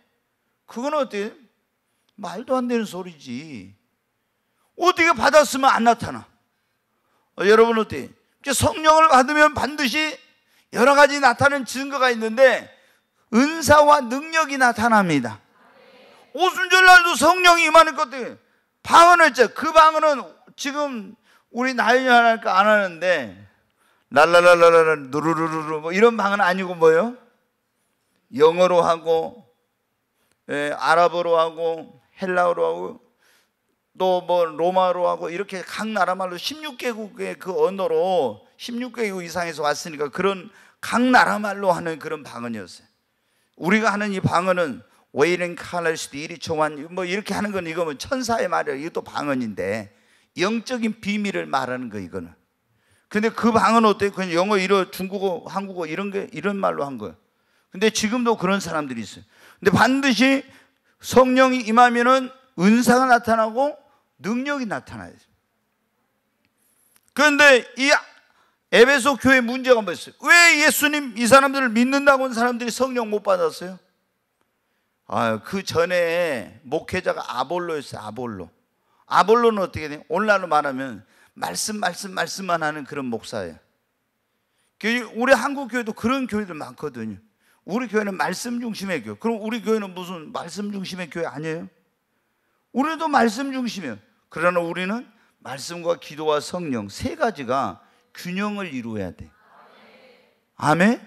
그건 어때? 말도 안 되는 소리지. 어떻게 받았으면 안 나타나? 어, 여러분 어때? 성령을 받으면 반드시 여러 가지 나타나는 증거가 있는데 은사와 능력이 나타납니다. 오순절날도 성령이 임하는 것들 방언을 그 방언은 지금 우리 나윤이 하나니까 안 하는데 랄랄랄랄라 누르르르르 뭐 이런 방언 아니고 뭐요? 영어로 하고 예, 아랍어로 하고 헬라어로 하고 또 뭐 로마로 하고 이렇게 각 나라 말로 16개국의 그 언어로 16개국 이상에서 왔으니까 그런 각 나라 말로 하는 그런 방언이었어요. 우리가 하는 이 방언은 웨일은 칼날시도 이리 초한 뭐 이렇게 하는 건 이거 뭐 천사의 말이야 이것도 방언인데 영적인 비밀을 말하는 거 이거는 근데 그 방언 어때 그냥 영어 이런 중국어 한국어 이런 게 이런 말로 한 거예요 근데 지금도 그런 사람들이 있어요 근데 반드시 성령이 임하면은 은사가 나타나고 능력이 나타나야 돼 그런데 이 에베소 교회 문제가 뭐였어요? 왜 예수님 이 사람들을 믿는다고 한 사람들이 성령 못 받았어요? 아, 그 전에 목회자가 아볼로였어요. 아볼로. 아볼로는 어떻게 돼 오늘날로 말하면 말씀, 말씀, 말씀만 하는 그런 목사예요. 우리 한국 교회도 그런 교회들 많거든요. 우리 교회는 말씀 중심의 교회. 그럼 우리 교회는 무슨 말씀 중심의 교회 아니에요? 우리도 말씀 중심이에요. 그러나 우리는 말씀과 기도와 성령 세 가지가 균형을 이루어야 돼. 아멘.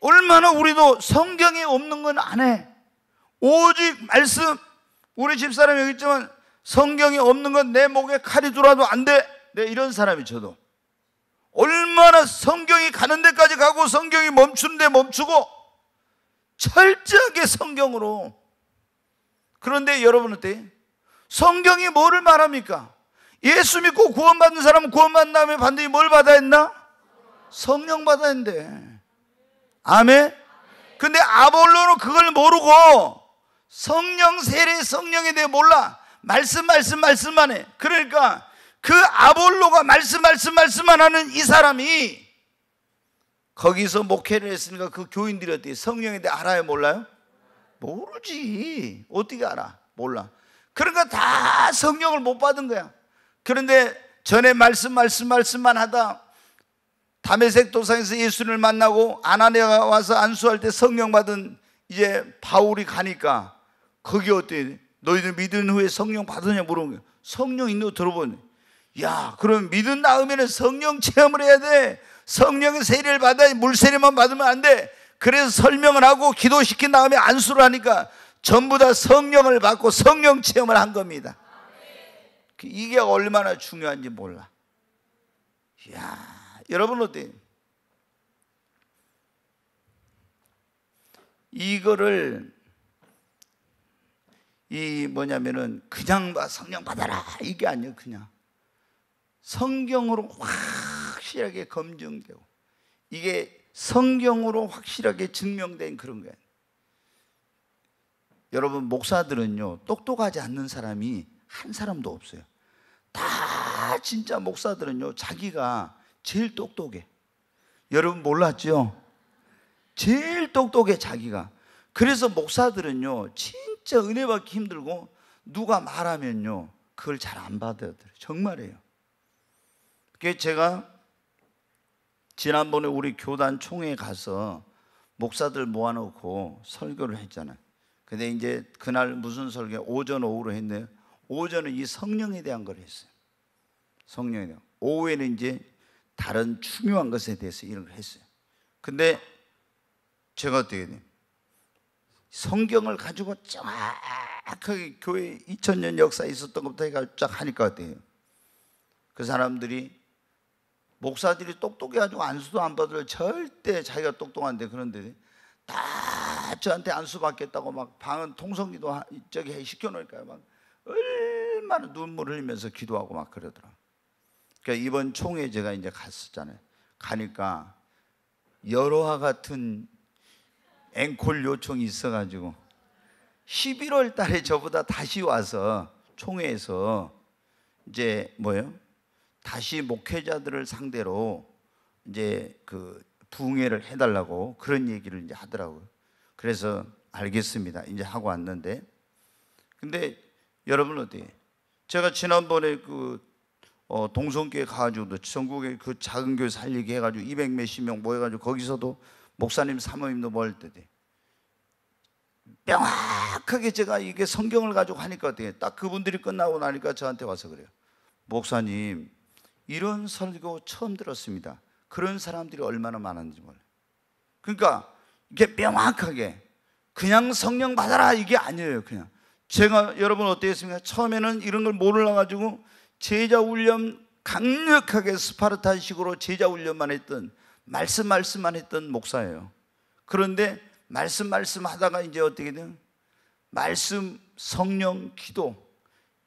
얼마나 우리도 성경에 없는 건 안 해. 오직 말씀 우리 집사람이 여기 있지만 성경이 없는 건 내 목에 칼이 들어와도 안 돼. 내 네, 이런 사람이 저도. 얼마나 성경이 가는 데까지 가고 성경이 멈추는 데 멈추고 철저하게 성경으로. 그런데 여러분 어때? 성경이 뭐를 말합니까? 예수 믿고 구원받는 사람은 구원받는 다음에 반드시 뭘 받아야 했나? 성령 받아야 했는데. 아멘? 근데 아볼로는 그걸 모르고 성령 세례 성령에 대해 몰라 말씀 말씀 말씀만 해 그러니까 그 아볼로가 말씀 말씀 말씀만 하는 이 사람이 거기서 목회를 했으니까 그 교인들이 어떻게 성령에 대해 알아요 몰라요? 모르지 어떻게 알아 몰라 그러니까 다 성령을 못 받은 거야 그런데 전에 말씀 말씀 말씀만 하다 담에색 도상에서 예수를 만나고 아나니가 와서 안수할 때 성령 받은 이제 바울이 가니까 거기 어때? 너희들 믿은 후에 성령 받으냐 물어보 거야. 성령 인도 들어보네. 야, 그럼 믿은 다음에는 성령 체험을 해야 돼. 성령의 세례를 받아야 물세례만 받으면 안 돼. 그래서 설명을 하고 기도시킨 다음에 안수를 하니까 전부 다 성령을 받고 성령 체험을 한 겁니다. 이게 얼마나 중요한지 몰라. 야, 여러분 어때요? 이거를 이 뭐냐면은 그냥 성령 받아라 이게 아니에요 그냥 성경으로 확실하게 검증되고 이게 성경으로 확실하게 증명된 그런 거예요 여러분 목사들은요 똑똑하지 않는 사람이 한 사람도 없어요 다 진짜 목사들은요 자기가 제일 똑똑해 여러분 몰랐죠? 제일 똑똑해 자기가 그래서 목사들은요 진 진짜 은혜 받기 힘들고 누가 말하면요. 그걸 잘 안 받아들여요. 정말이에요. 그 제가 지난번에 우리 교단 총회에 가서 목사들 모아놓고 설교를 했잖아요. 근데 이제 그날 무슨 설교? 오전, 오후로 했네요. 오전은 이 성령에 대한 걸 했어요. 성령에 대한. 오후에는 이제 다른 중요한 것에 대해서 이런 걸 했어요. 근데 제가 어떻게 돼요? 성경을 가지고 정확하게 교회 2000년 역사에 있었던 것부터 해가 쫙 하니까 어때요? 그 사람들이 목사들이 똑똑해가지고 안수도 안 받으려 절대 자기가 똑똑한데 그런데 다 저한테 안수 받겠다고 막 방은 통성기도 저기 시켜놓을까요막 얼마나 눈물 흘리면서 기도하고 막 그러더라. 그러니까 이번 총회 제가 이제 갔었잖아요. 가니까 여러와 같은 앵콜 요청이 있어가지고 11월 달에 저보다 다시 와서 총회에서 이제 뭐요? 다시 목회자들을 상대로 이제 그 부흥회를 해달라고 그런 얘기를 이제 하더라고요. 그래서 알겠습니다. 이제 하고 왔는데. 근데 여러분 어때? 제가 지난번에 그 어, 동성교회 가가지고도 전국에 그 작은 교회 살리기 해가지고 200 몇십 명 모여가지고 거기서도 목사님, 사모님도 멀 때지? 명확하게 제가 이게 성경을 가지고 하니까 어떻게 딱 그분들이 끝나고 나니까 저한테 와서 그래요. 목사님, 이런 설교 처음 들었습니다. 그런 사람들이 얼마나 많은지 몰라요. 그러니까 이게 명확하게 그냥 성령 받아라 이게 아니에요. 그냥 제가 여러분 어땠습니까? 처음에는 이런 걸 모르려 가지고 제자 훈련 강력하게 스파르타식으로 제자 훈련만 했던 말씀 말씀만 했던 목사예요. 그런데 말씀 말씀 하다가 이제 어떻게 돼요? 말씀, 성령, 기도.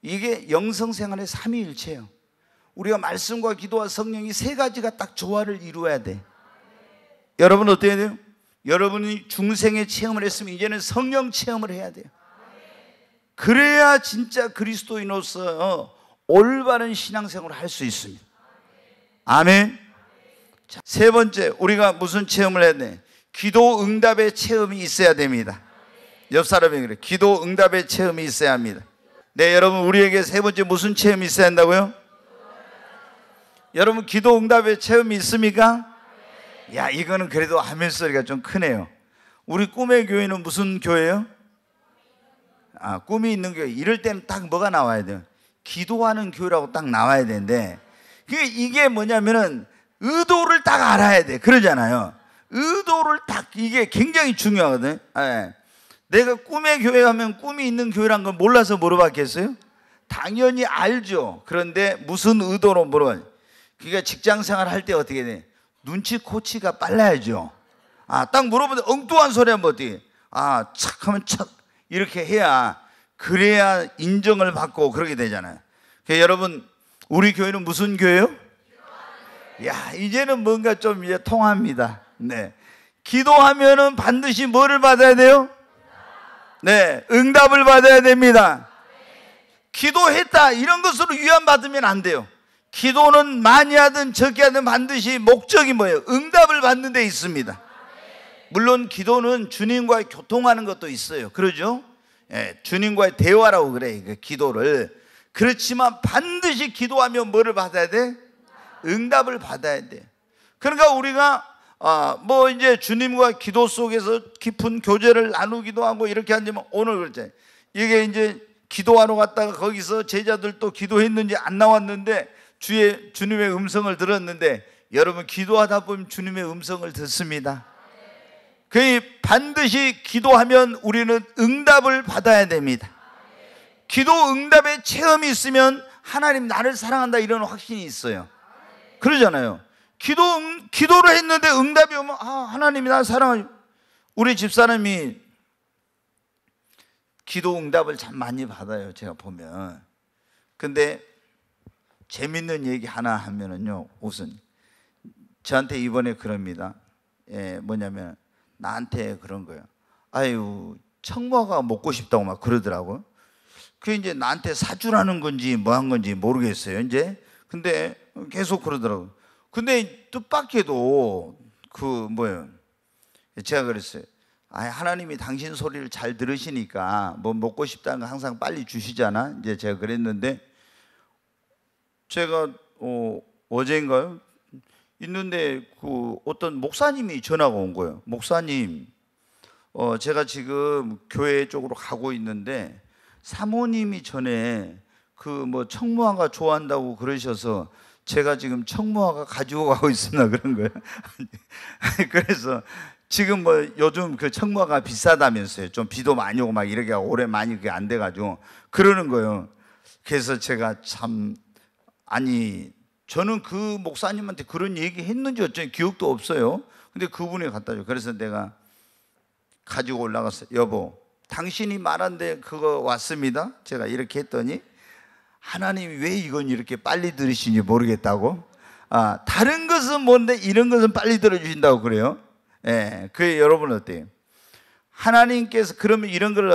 이게 영성생활의 삼위일체예요. 우리가 말씀과 기도와 성령이 세 가지가 딱 조화를 이루어야 돼. 여러분 어때야 돼요? 여러분이 중생의 체험을 했으면 이제는 성령 체험을 해야 돼요. 그래야 진짜 그리스도인으로서 올바른 신앙생활을 할 수 있습니다. 아멘. 자, 세 번째, 우리가 무슨 체험을 해야 돼? 기도 응답의 체험이 있어야 됩니다. 옆사람에 그래. 기도 응답의 체험이 있어야 합니다. 네, 여러분, 우리에게 세 번째 무슨 체험이 있어야 한다고요? 여러분, 기도 응답의 체험이 있습니까? 야, 이거는 그래도 아멘 소리가 좀 크네요. 우리 꿈의 교회는 무슨 교회예요? 아, 꿈이 있는 교회. 이럴 때는 딱 뭐가 나와야 돼요? 기도하는 교회라고 딱 나와야 되는데, 그 이게 뭐냐면은 의도를 딱 알아야 돼. 그러잖아요. 의도를 딱 이게 굉장히 중요하거든. 예. 내가 꿈의 교회 가면 꿈이 있는 교회란 걸 몰라서 물어봤겠어요? 당연히 알죠. 그런데 무슨 의도로 물어? 그러니까 직장 생활 할 때 어떻게 돼? 눈치 코치가 빨라야죠. 아, 딱 물어보는데 엉뚱한 소리 하면 어떻게? 아, 착 하면 착 이렇게 해야 그래야 인정을 받고 그렇게 되잖아요. 그러니까 여러분 우리 교회는 무슨 교회요? 야, 이제는 뭔가 좀 이제 통합니다. 네. 기도하면은 반드시 뭐를 받아야 돼요? 네, 응답을 받아야 됩니다. 기도했다 이런 것으로 위안받으면 안 돼요. 기도는 많이 하든 적게 하든 반드시 목적이 뭐예요? 응답을 받는 데 있습니다. 물론 기도는 주님과의 교통하는 것도 있어요. 그러죠? 예, 주님과의 대화라고 그래. 그 기도를. 그렇지만 반드시 기도하면 뭐를 받아야 돼? 응답을 받아야 돼. 그러니까 우리가 아, 뭐 이제 주님과 기도 속에서 깊은 교제를 나누기도 하고 이렇게 하지만 오늘 그렇잖 이게 이제 기도하러 갔다가 거기서 제자들 도 기도했는지 안 나왔는데 주의 주님의 음성을 들었는데 여러분 기도하다 보면 주님의 음성을 듣습니다. 그 반드시 기도하면 우리는 응답을 받아야 됩니다. 기도 응답의 체험이 있으면 하나님 나를 사랑한다 이런 확신이 있어요. 그러잖아요. 기도, 기도를 했는데 응답이 오면, 아, 하나님이 나 사랑하죠. 우리 집사람이 기도 응답을 참 많이 받아요. 제가 보면. 근데 재밌는 얘기 하나 하면은요. 우선 저한테 이번에 그럽니다. 예, 뭐냐면 나한테 그런 거예요. 아유, 청마가 먹고 싶다고 막 그러더라고요. 그게 이제 나한테 사주라는 건지 뭐 한 건지 모르겠어요. 이제 근데 계속 그러더라고요. 근데 뜻밖에도 그 뭐예요? 제가 그랬어요. 아, 하나님이 당신 소리를 잘 들으시니까 뭐 먹고 싶다는 거 항상 빨리 주시잖아. 이제 제가 그랬는데 제가 어, 어제인가요? 있는데 그 어떤 목사님이 전화가 온 거예요. 목사님, 어, 제가 지금 교회 쪽으로 가고 있는데 사모님이 전에 그 뭐 청무화가 좋아한다고 그러셔서 제가 지금 청무화가 가지고 가고 있습니 그런 거예요. 그래서 지금 뭐 요즘 그 청무화가 비싸다면서요. 좀 비도 많이 오고 막 이렇게 오래 많이 그게 안 돼가지고 그러는 거예요. 그래서 제가 참 아니 저는 그 목사님한테 그런 얘기 했는지 어쩐지 기억도 없어요. 근데 그분이 갖다 줘. 그래서 내가 가지고 올라가서 여보 당신이 말한 데 그거 왔습니다. 제가 이렇게 했더니 하나님이 왜 이건 이렇게 빨리 들으시는지 모르겠다고. 아, 다른 것은 뭔데 이런 것은 빨리 들어주신다고 그래요. 예, 그 여러분 어때요? 하나님께서 그러면 이런 걸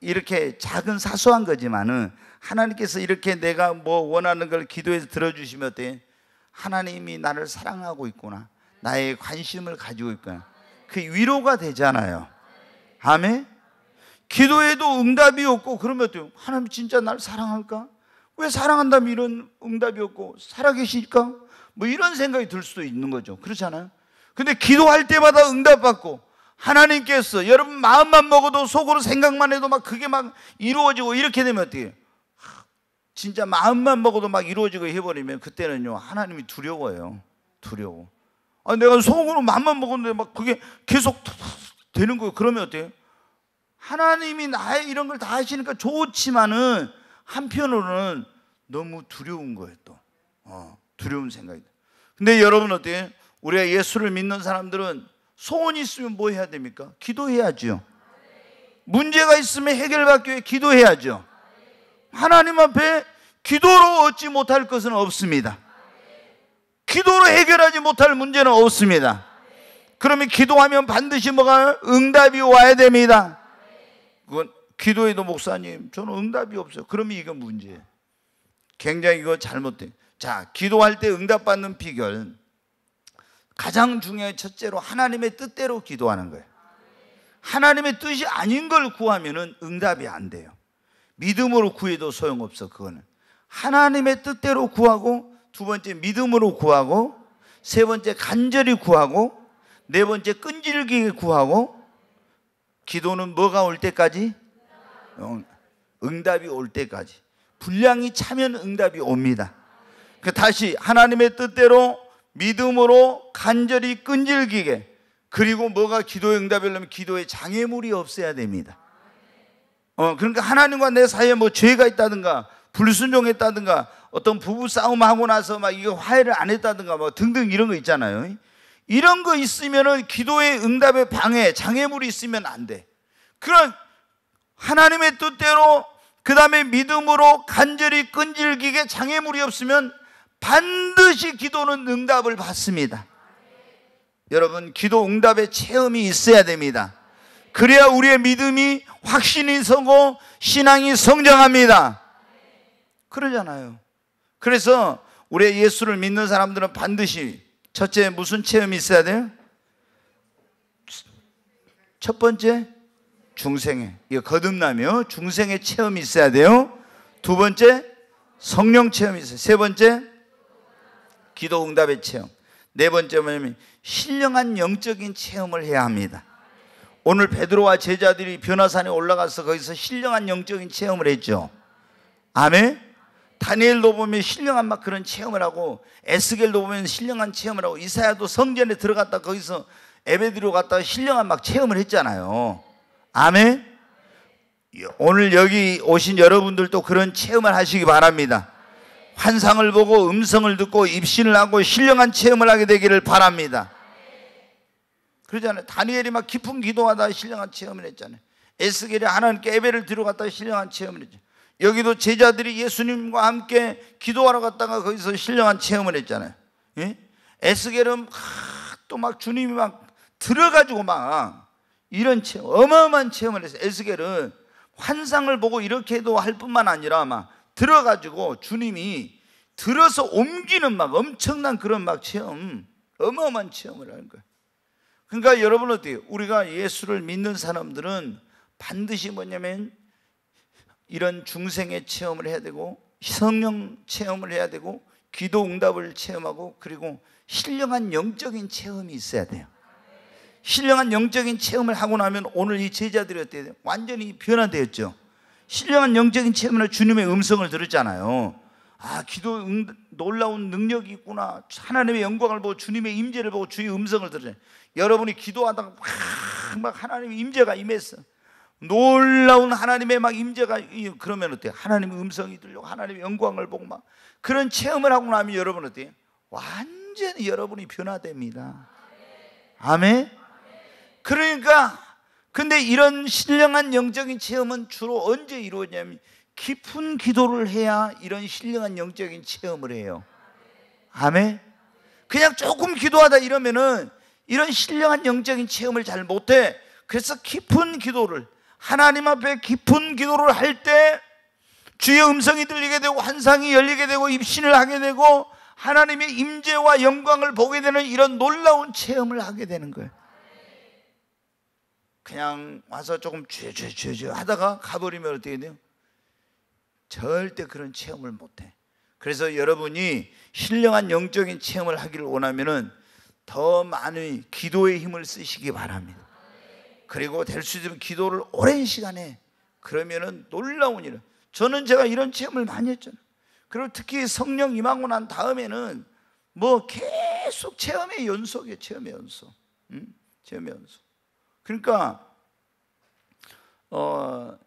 이렇게 작은 사소한 거지만은 하나님께서 이렇게 내가 뭐 원하는 걸 기도해서 들어주시면 어때? 하나님이 나를 사랑하고 있구나. 나의 관심을 가지고 있구나. 그 위로가 되잖아요. 아멘? 기도에도 응답이 없고 그러면 어때요? 하나님 진짜 날 사랑할까? 왜 사랑한다면 이런 응답이 없고 살아계시니까 뭐 이런 생각이 들 수도 있는 거죠. 그렇지않아요 근데 기도할 때마다 응답받고 하나님께서 여러분 마음만 먹어도 속으로 생각만 해도 막 그게 막 이루어지고 이렇게 되면 어떻게 진짜 마음만 먹어도 막 이루어지고 해버리면 그때는요 하나님이 두려워요 두려워 아 내가 속으로 마음만 먹었는데 막 그게 계속 되는 거예요 그러면 어때요? 하나님이 나의 이런 걸 다 하시니까 좋지만은 한편으로는 너무 두려운 거예요 또 어, 두려운 생각이 근데 여러분 어때요? 우리가 예수를 믿는 사람들은 소원 있으면 뭐 해야 됩니까? 기도해야죠 문제가 있으면 해결받기 위해 기도해야죠 하나님 앞에 기도로 얻지 못할 것은 없습니다 기도로 해결하지 못할 문제는 없습니다 그러면 기도하면 반드시 뭐가 응답이 와야 됩니다 그건 기도해도 목사님, 저는 응답이 없어요. 그러면 이거 문제예요. 굉장히 이거 잘못된. 자, 기도할 때 응답받는 비결. 가장 중요한 첫째로 하나님의 뜻대로 기도하는 거예요. 하나님의 뜻이 아닌 걸구하면 응답이 안 돼요. 믿음으로 구해도 소용없어, 그거는. 하나님의 뜻대로 구하고, 두 번째 믿음으로 구하고, 세 번째 간절히 구하고, 네 번째 끈질기게 구하고, 기도는 뭐가 올 때까지? 응답이 올 때까지. 분량이 차면 응답이 옵니다. 그러니까 다시 하나님의 뜻대로 믿음으로 간절히 끈질기게 그리고 뭐가 기도의 응답이려면 기도에 장애물이 없어야 됩니다. 어, 그러니까 하나님과 내 사이에 뭐 죄가 있다든가 불순종했다든가 어떤 부부 싸움하고 나서 막 이거 화해를 안 했다든가 뭐 등등 이런 거 있잖아요. 이런 거 있으면은 기도의 응답의 방해, 장애물이 있으면 안 돼. 그런 하나님의 뜻대로 그 다음에 믿음으로 간절히 끈질기게 장애물이 없으면 반드시 기도는 응답을 받습니다. 여러분 기도 응답의 체험이 있어야 됩니다. 그래야 우리의 믿음이 확신이 서고 신앙이 성장합니다. 그러잖아요. 그래서 우리 예수를 믿는 사람들은 반드시 첫째 무슨 체험이 있어야 돼요? 첫 번째 중생의 이거 거듭나며 중생의 체험이 있어야 돼요. 두 번째 성령 체험이 있어요. 세 번째 기도 응답의 체험. 네 번째 뭐냐면 신령한 영적인 체험을 해야 합니다. 오늘 베드로와 제자들이 변화산에 올라가서 거기서 신령한 영적인 체험을 했죠. 아멘. 다니엘도 보면 신령한 막 그런 체험을 하고 에스겔도 보면 신령한 체험을 하고 이사야도 성전에 들어갔다 거기서 에베드로 갔다가 신령한 막 체험을 했잖아요. 아멘? 오늘 여기 오신 여러분들도 그런 체험을 하시기 바랍니다. 환상을 보고 음성을 듣고 입신을 하고 신령한 체험을 하게 되기를 바랍니다. 그러잖아요. 다니엘이 막 깊은 기도하다 신령한 체험을 했잖아요. 에스겔이 하나님께 예배를 들어갔다가 신령한 체험을 했죠. 여기도 제자들이 예수님과 함께 기도하러 갔다가 거기서 신령한 체험을 했잖아요. 예? 에스겔은 또 막 주님이 막 들어가지고 막 이런 체험, 어마어마한 체험을 해서 에스겔은 환상을 보고 이렇게도 할 뿐만 아니라 막 들어가지고 주님이 들어서 옮기는 막 엄청난 그런 막 체험, 어마어마한 체험을 하는 거예요. 그러니까 여러분 어때요? 우리가 예수를 믿는 사람들은 반드시 뭐냐면 이런 중생의 체험을 해야 되고 성령 체험을 해야 되고 기도 응답을 체험하고 그리고 신령한 영적인 체험이 있어야 돼요. 신령한 영적인 체험을 하고 나면 오늘 이 제자들이 어때 완전히 변화되었죠. 신령한 영적인 체험을 주님의 음성을 들었잖아요. 아, 기도 응, 음, 놀라운 능력이 있구나. 하나님의 영광을 보고 주님의 임재를 보고 주의 음성을 들으 여러분이 기도하다가 막, 막 하나님의 임재가 임했어. 놀라운 하나님의 막 임재가 그러면 어때요? 하나님의 음성이 들려 고 하나님의 영광을 보고 막 그런 체험을 하고 나면 여러분 어때요? 완전히 여러분이 변화됩니다. 아멘. 그러니까 근데 이런 신령한 영적인 체험은 주로 언제 이루어지냐면 깊은 기도를 해야 이런 신령한 영적인 체험을 해요. 아멘. 그냥 조금 기도하다 이러면은 이런 신령한 영적인 체험을 잘 못해. 그래서 깊은 기도를 하나님 앞에 깊은 기도를 할 때 주의 음성이 들리게 되고 환상이 열리게 되고 입신을 하게 되고 하나님의 임재와 영광을 보게 되는 이런 놀라운 체험을 하게 되는 거예요. 그냥 와서 조금 죄죄죄죄 하다가 가버리면 어떻게 돼요? 절대 그런 체험을 못해. 그래서 여러분이 신령한 영적인 체험을 하기를 원하면더 많은 기도의 힘을 쓰시기 바랍니다. 그리고 될 수 있으면 기도를 오랜 시간에 그러면은 놀라운 일을 저는 제가 이런 체험을 많이 했잖아요. 그리고 특히 성령 임하고 난 다음에는 뭐 계속 체험의 연속이에요. 체험의 연속. 응? 체험의 연속. 그러니까 어,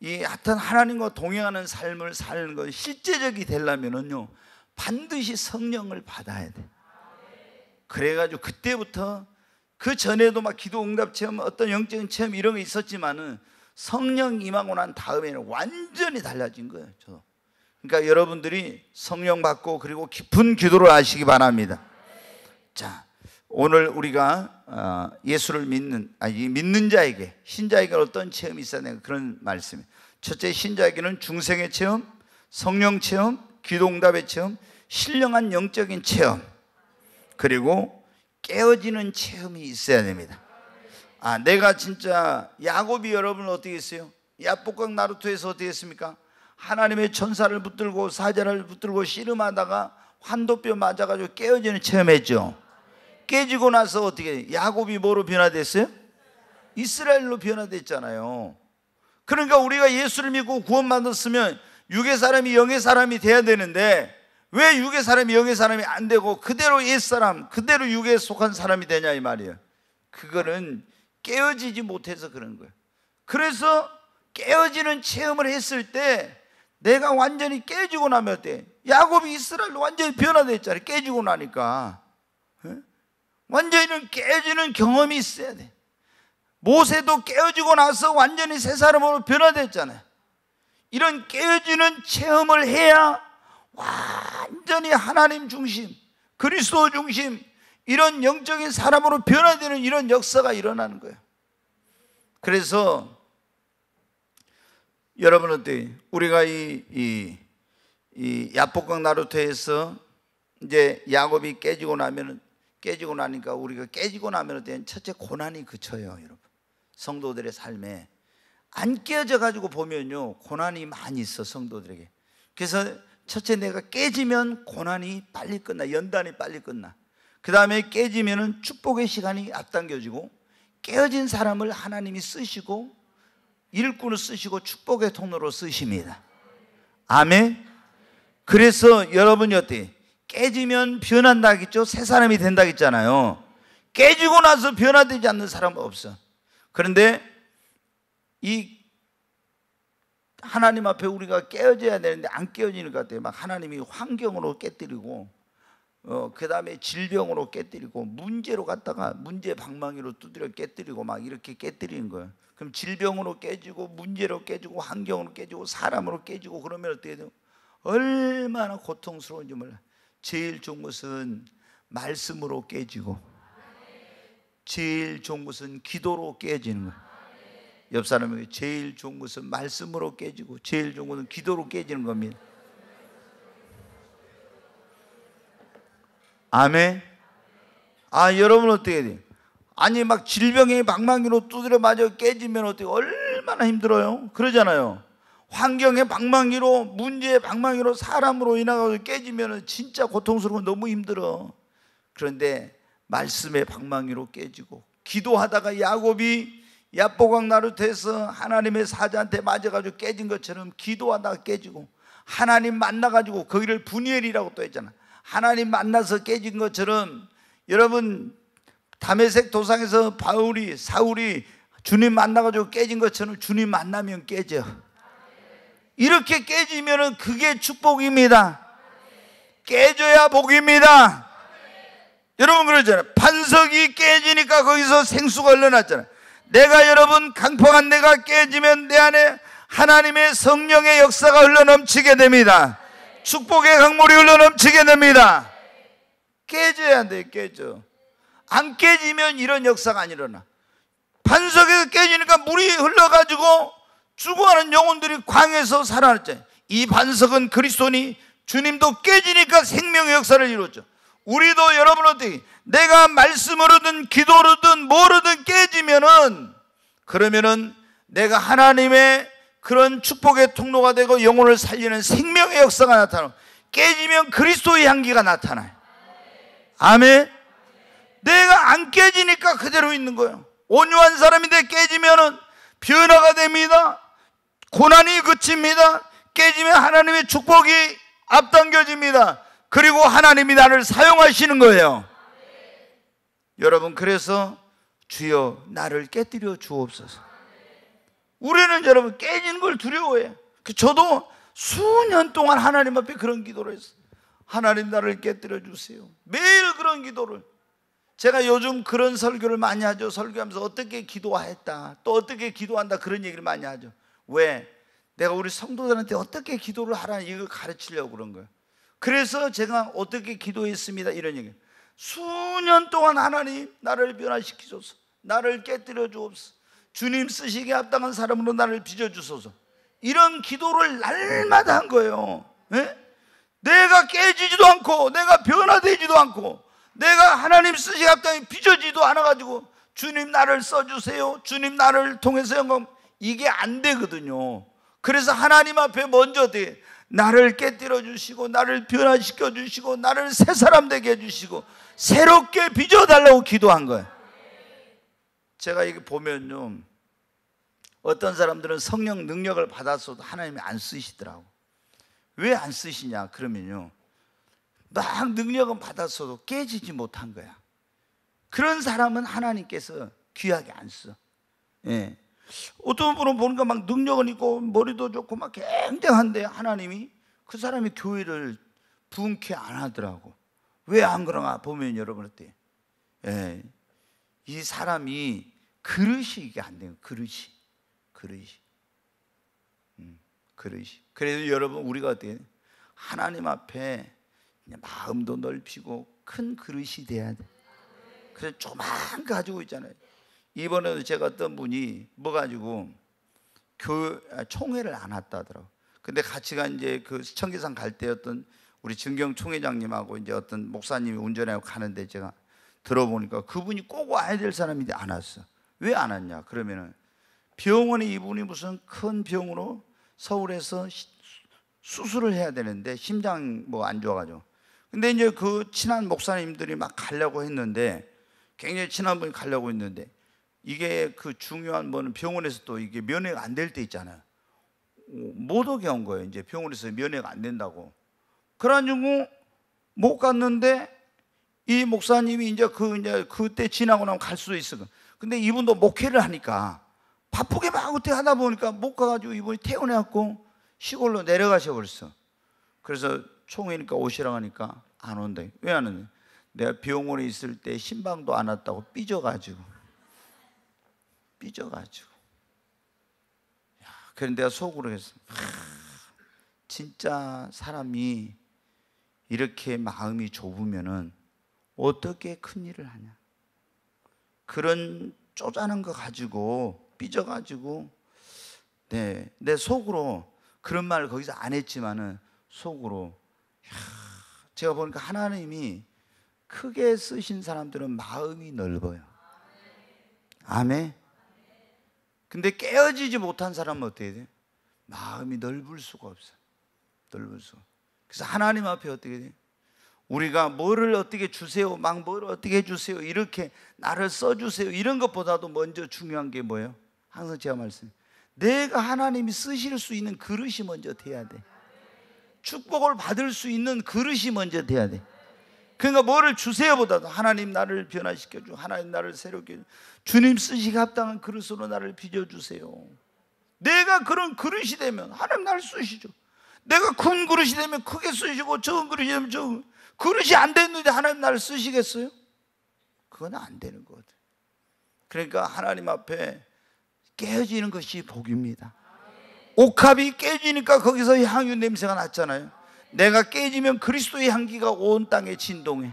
이 하여튼 하나님과 동행하는 삶을 사는 건 실제적이 되려면은요 반드시 성령을 받아야 돼. 그래가지고 그때부터 그 전에도 막 기도 응답 체험 어떤 영적인 체험 이런 게 있었지만은 성령 임하고 난 다음에는 완전히 달라진 거예요. 저. 그러니까 여러분들이 성령 받고 그리고 깊은 기도를 하시기 바랍니다. 자, 오늘 우리가 어, 예수를 믿는 아니 믿는 자에게 신자에게 어떤 체험이 있어야 되는 그런 말씀이 첫째 신자에게는 중생의 체험, 성령 체험, 기동답의 체험, 신령한 영적인 체험 그리고 깨어지는 체험이 있어야 됩니다. 아, 내가 진짜 야곱이 여러분 어떻게 했어요? 야복강 나루토에서 어떻게 했습니까? 하나님의 천사를 붙들고 사자를 붙들고 씨름하다가 환도뼈 맞아가지고 깨어지는 체험했죠. 깨지고 나서 어떻게 야곱이 뭐로 변화됐어요? 이스라엘로 변화됐잖아요. 그러니까 우리가 예수를 믿고 구원받았으면 육의 사람이 영의 사람이 돼야 되는데 왜 육의 사람이 영의 사람이 안 되고 그대로 옛 사람, 그대로 육에 속한 사람이 되냐 이 말이에요. 그거는 깨어지지 못해서 그런 거예요. 그래서 깨어지는 체험을 했을 때 내가 완전히 깨지고 나면 어때? 야곱이 이스라엘로 완전히 변화됐잖아요. 깨지고 나니까. 완전히 깨지는 경험이 있어야 돼. 모세도 깨어지고 나서 완전히 새 사람으로 변화됐잖아요. 이런 깨어지는 체험을 해야 완전히 하나님 중심, 그리스도 중심, 이런 영적인 사람으로 변화되는 이런 역사가 일어나는 거예요. 그래서 여러분 어때? 우리가 이, 이, 이 야복강 나루터에서 이제 야곱이 깨지고 나면은 깨지고 나니까 우리가 깨지고 나면 어때요? 첫째 고난이 그쳐요, 여러분. 성도들의 삶에 안 깨져 가지고 보면요. 고난이 많이 있어 성도들에게. 그래서 첫째 내가 깨지면 고난이 빨리 끝나. 연단이 빨리 끝나. 그다음에 깨지면 축복의 시간이 앞당겨지고 깨어진 사람을 하나님이 쓰시고 일꾼을 쓰시고 축복의 통로로 쓰십니다. 아멘. 그래서 여러분이 어때? 깨지면 변한다겠죠? 새 사람이 된다했잖아요 깨지고 나서 변화되지 않는 사람은 없어. 그런데 이 하나님 앞에 우리가 깨어져야 되는데 안 깨어지는 것 같아요. 막 하나님이 환경으로 깨뜨리고, 어, 그 다음에 질병으로 깨뜨리고, 문제로 갔다가 문제 방망이로 두드려 깨뜨리고, 막 이렇게 깨뜨리는 거예요. 그럼 질병으로 깨지고, 문제로 깨지고, 환경으로 깨지고, 사람으로 깨지고, 그러면 어떻게 돼요? 얼마나 고통스러운지 몰라. 제일 좋은 것은 말씀으로 깨지고 제일 좋은 것은 기도로 깨지는 거예요. 옆 사람에게 제일 좋은 것은 말씀으로 깨지고 제일 좋은 것은 기도로 깨지는 겁니다. 아멘. 아 여러분 어떻게 돼요? 아니 막 질병에 방망이로 두드려 맞아 깨지면 어떻게 얼마나 힘들어요? 그러잖아요. 환경의 방망이로 문제의 방망이로 사람으로 인하여 깨지면 진짜 고통스러운 너무 힘들어. 그런데 말씀의 방망이로 깨지고 기도하다가 야곱이 야보강 나루트에서 하나님의 사자한테 맞아가지고 깨진 것처럼 기도하다가 깨지고 하나님 만나가지고 거기를 분열이라고또 했잖아. 하나님 만나서 깨진 것처럼 여러분 담에색 도상에서 바울이 사울이 주님 만나가지고 깨진 것처럼 주님 만나면 깨져. 이렇게 깨지면 그게 축복입니다. 깨져야 복입니다. 여러분 그러잖아요. 반석이 깨지니까 거기서 생수가 흘러났잖아요. 내가 여러분 강포한 내가 깨지면 내 안에 하나님의 성령의 역사가 흘러넘치게 됩니다. 축복의 강물이 흘러넘치게 됩니다. 깨져야 돼, 깨져. 안 깨지면 이런 역사가 안 일어나. 반석에서 깨지니까 물이 흘러가지고 죽어가는 영혼들이 광에서 살아날 때 이 반석은 그리스도니 주님도 깨지니까 생명의 역사를 이루죠 우리도 여러분 어떻 내가 말씀으로든 기도로든 뭐로든 깨지면은 그러면은 내가 하나님의 그런 축복의 통로가 되고 영혼을 살리는 생명의 역사가 나타나. 깨지면 그리스도의 향기가 나타나요. 아멘. 내가 안 깨지니까 그대로 있는 거예요. 온유한 사람인데 깨지면은 변화가 됩니다. 고난이 그칩니다. 깨지면 하나님의 축복이 앞당겨집니다. 그리고 하나님이 나를 사용하시는 거예요. 여러분, 그래서 주여 나를 깨뜨려 주옵소서. 우리는 여러분 깨지는 걸두려워해 그 저도 수년 동안 하나님 앞에 그런 기도를 했어요. 하나님 나를 깨뜨려 주세요. 매일 그런 기도를. 제가 요즘 그런 설교를 많이 하죠. 설교하면서 어떻게 기도했다. 또 어떻게 기도한다. 그런 얘기를 많이 하죠. 왜? 내가 우리 성도들한테 어떻게 기도를 하라는 이걸 가르치려고 그런 거예요. 그래서 제가 어떻게 기도했습니다. 이런 얘기. 수년 동안 하나님 나를 변화시키소서. 나를 깨뜨려 주옵소서. 주님 쓰시기에 합당한 사람으로 나를 빚어 주소서. 이런 기도를 날마다 한 거예요. 네? 내가 깨지지도 않고 내가 변화되지도 않고 내가 하나님 쓰시기 합당히 빚어지도 않아 가지고 주님 나를 써 주세요. 주님 나를 통해서 영광 이게 안 되거든요. 그래서 하나님 앞에 먼저 돼. 나를 깨뜨려 주시고 나를 변화시켜 주시고 나를 새 사람 되게 해 주시고 새롭게 빚어 달라고 기도한 거예요. 제가 이게 보면요. 어떤 사람들은 성령 능력을 받았어도 하나님이 안 쓰시더라고. 왜 안 쓰시냐? 그러면요. 막 능력은 받았어도 깨지지 못한 거야. 그런 사람은 하나님께서 귀하게 안 써. 예. 어떤 분은 보니까 막 능력은 있고 머리도 좋고 막 굉장한데 하나님이 그 사람이 교회를 분쾌 안 하더라고. 왜 안 그러나 보면 여러분 어때? 예. 이 사람이 그릇이 이게 안 돼요. 그릇이. 그릇이. 음, 그릇이. 그래서 여러분 우리가 어때? 하나님 앞에 마음도 넓히고 큰 그릇이 돼야 돼. 그래서 조만 가지고 있잖아요. 이번에도 제가 어떤 분이 뭐 가지고 교 아, 총회를 안 왔다더라고. 근데 같이 간 이제 그 청계산 갈 때였던 우리 증경 총회장님하고 이제 어떤 목사님이 운전하고 가는데 제가 들어보니까 그분이 꼭 와야 될 사람인데 안 왔어. 왜 안 왔냐? 그러면은 병원에 이분이 무슨 큰 병으로 서울에서 수술을 해야 되는데 심장 뭐 안 좋아가지고. 근데 이제 그 친한 목사님들이 막 가려고 했는데 굉장히 친한 분이 가려고 했는데 이게 그 중요한 뭐는 병원에서 또 이게 면회가안 될 때 있잖아요. 못 오게 한 거예요. 이제 병원에서 면회가안 된다고. 그런 경우 못 갔는데 이 목사님이 이제 그 이제 그때 지나고 나면 갈 수도 있어. 근데 이분도 목회를 하니까 바쁘게 막어떻 하다 보니까 못 가가지고 이분이 퇴원해갖고 시골로 내려가셔 버렸어. 그래서 총회니까 오시라 하니까 안온대왜안 온다? 내가 병원에 있을 때 신방도 안 왔다고 삐져가지고. 삐져가지고. 야, 그런데 내가 속으로 했어. 진짜 사람이 이렇게 마음이 좁으면은 어떻게 큰 일을 하냐. 그런 쪼잔한거 가지고 삐져가지고 네, 내 속으로 그런 말을 거기서 안 했지만은 속으로 야, 제가 보니까 하나님이 크게 쓰신 사람들은 마음이 넓어요. 아멘. 근데 깨어지지 못한 사람은 어떻게 돼 마음이 넓을 수가 없어 넓을 수. 그래서 하나님 앞에 어떻게 돼 우리가 뭐를 어떻게 주세요, 막 뭐를 어떻게 해주세요, 이렇게 나를 써주세요, 이런 것보다도 먼저 중요한 게 뭐예요? 항상 제가 말씀, 내가 하나님이 쓰실 수 있는 그릇이 먼저 돼야 돼. 축복을 받을 수 있는 그릇이 먼저 돼야 돼. 그러니까 뭐를 주세요보다도 하나님 나를 변화시켜 주, 하나님 나를 새롭게 주, 주님 쓰시기 합당한 그릇으로 나를 빚어 주세요. 내가 그런 그릇이 되면 하나님 나를 쓰시죠. 내가 큰 그릇이 되면 크게 쓰시고 적은 그릇이 되면 적은 그릇이 안 됐는데 하나님 나를 쓰시겠어요? 그건 안 되는 거거든. 그러니까 하나님 앞에 깨어지는 것이 복입니다. 옥합이 깨지니까 거기서 향유 냄새가 났잖아요. 내가 깨지면 그리스도의 향기가 온 땅에 진동해.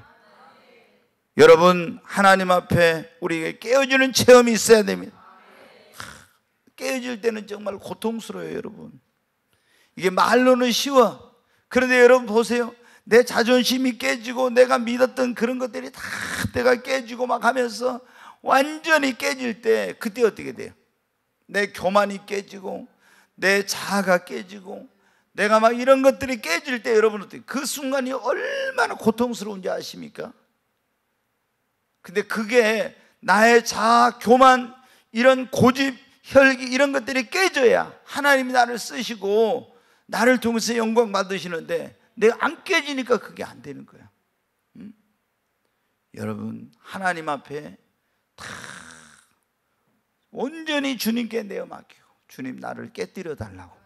여러분 하나님 앞에 우리에게 깨어지는 체험이 있어야 됩니다. 깨어질 때는 정말 고통스러워요, 여러분. 이게 말로는 쉬워. 그런데 여러분 보세요. 내 자존심이 깨지고 내가 믿었던 그런 것들이 다 내가 깨지고 막 하면서 완전히 깨질 때 그때 어떻게 돼요? 내 교만이 깨지고 내 자아가 깨지고 내가 막 이런 것들이 깨질 때 여러분 들그 순간이 얼마나 고통스러운지 아십니까? 근데 그게 나의 자아, 교만, 이런 고집, 혈기 이런 것들이 깨져야 하나님이 나를 쓰시고 나를 통해서 영광 받으시는데 내가 안 깨지니까 그게 안 되는 거야. 응? 여러분 하나님 앞에 다 온전히 주님께 내어 맡기고 주님 나를 깨뜨려 달라고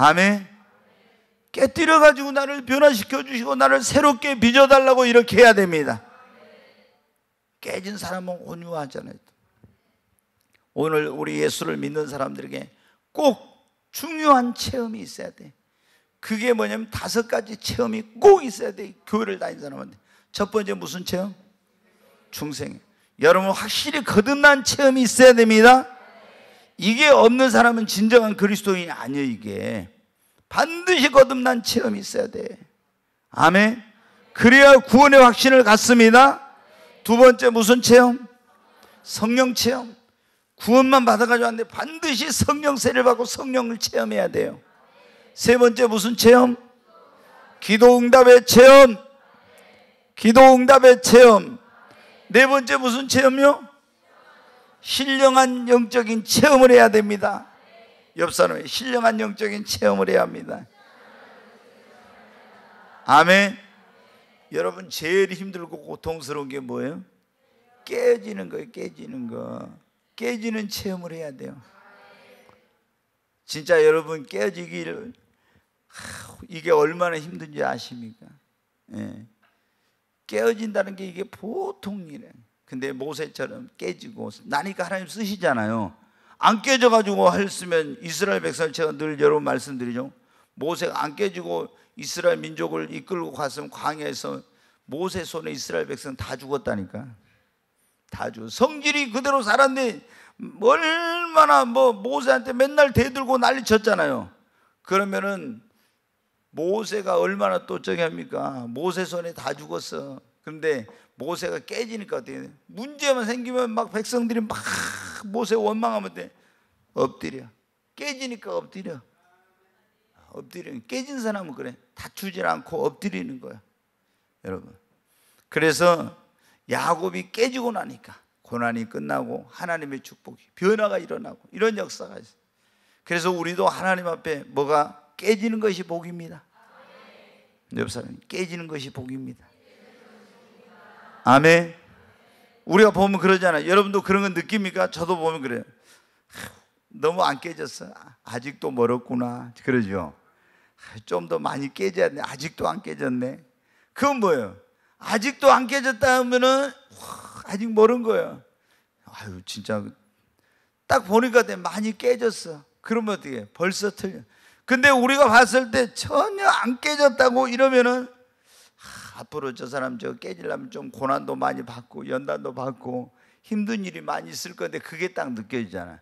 아멘. 깨뜨려 가지고 나를 변화시켜 주시고 나를 새롭게 빚어 달라고 이렇게 해야 됩니다. 깨진 사람은 온유하잖아요. 오늘 우리 예수를 믿는 사람들에게 꼭 중요한 체험이 있어야 돼. 그게 뭐냐면 다섯 가지 체험이 꼭 있어야 돼. 교회를 다닌 사람한테. 첫 번째 무슨 체험? 중생. 여러분 확실히 거듭난 체험이 있어야 됩니다. 이게 없는 사람은 진정한 그리스도인이 아니에요, 이게. 반드시 거듭난 체험이 있어야 돼. 아멘. 그래야 구원의 확신을 갖습니다. 두 번째 무슨 체험? 성령 체험. 구원만 받아가지고 왔는데 반드시 성령 세를 받고 성령을 체험해야 돼요. 세 번째 무슨 체험? 기도 응답의 체험. 기도 응답의 체험. 네 번째 무슨 체험요? 신령한 영적인 체험을 해야 됩니다. 옆 사람이 신령한 영적인 체험을 해야 합니다. 아멘. 여러분 제일 힘들고 고통스러운 게 뭐예요? 깨지는 거예요. 깨지는 거. 깨지는 체험을 해야 돼요. 진짜 여러분 깨지기를 이게 얼마나 힘든지 아십니까? 예. 깨어진다는 게 이게 보통 일이에요. 근데 모세처럼 깨지고 나니까 하나님 쓰시잖아요. 안 깨져가지고 했으면 이스라엘 백성을 제가 늘 여러분 말씀드리죠. 모세가 안 깨지고 이스라엘 민족을 이끌고 갔으면 광야에서 모세 손에 이스라엘 백성 다 죽었다니까. 다 죽어. 성질이 그대로 살았는데 얼마나 뭐 모세한테 맨날 대들고 난리 쳤잖아요. 그러면은 모세가 얼마나 또 저기 합니까? 모세 손에 다 죽었어. 근데 모세가 깨지니까 어떻게 돼? 문제만 생기면 막 백성들이 막 모세 원망하면 돼. 엎드려. 깨지니까 엎드려. 엎드려. 깨진 사람은 그래. 다투질 않고 엎드리는 거야. 여러분. 그래서 야곱이 깨지고 나니까 고난이 끝나고 하나님의 축복이 변화가 일어나고 이런 역사가 있어. 그래서 우리도 하나님 앞에 뭐가 깨지는 것이 복입니다. 옆 사람 깨지는 것이 복입니다. 아멘. 우리가 보면 그러잖아요. 여러분도 그런 건 느낍니까? 저도 보면 그래요. 너무 안 깨졌어. 아직도 멀었구나. 그러죠. 좀 더 많이 깨져야 돼. 아직도 안 깨졌네. 그건 뭐예요? 아직도 안 깨졌다 하면은 아직 모른 거예요. 아유 진짜 딱 보니까 많이 깨졌어. 그러면 어떻게? 벌써 틀려. 근데 우리가 봤을 때 전혀 안 깨졌다고 이러면은 앞으로 저 사람 저 깨지려면 좀 고난도 많이 받고 연단도 받고 힘든 일이 많이 있을 건데 그게 딱 느껴지잖아.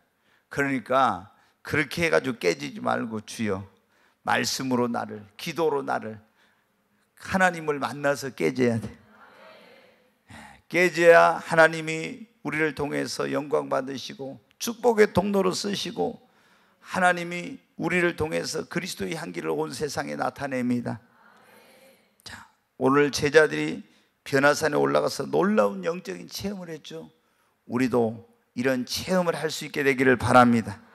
그러니까 그렇게 해가지고 깨지지 말고 주여 말씀으로 나를 기도로 나를 하나님을 만나서 깨져야 돼. 예, 깨져야 하나님이 우리를 통해서 영광 받으시고 축복의 통로로 쓰시고 하나님이 우리를 통해서 그리스도의 향기를 온 세상에 나타냅니다. 오늘 제자들이 변화산에 올라가서 놀라운 영적인 체험을 했죠. 우리도 이런 체험을 할 수 있게 되기를 바랍니다.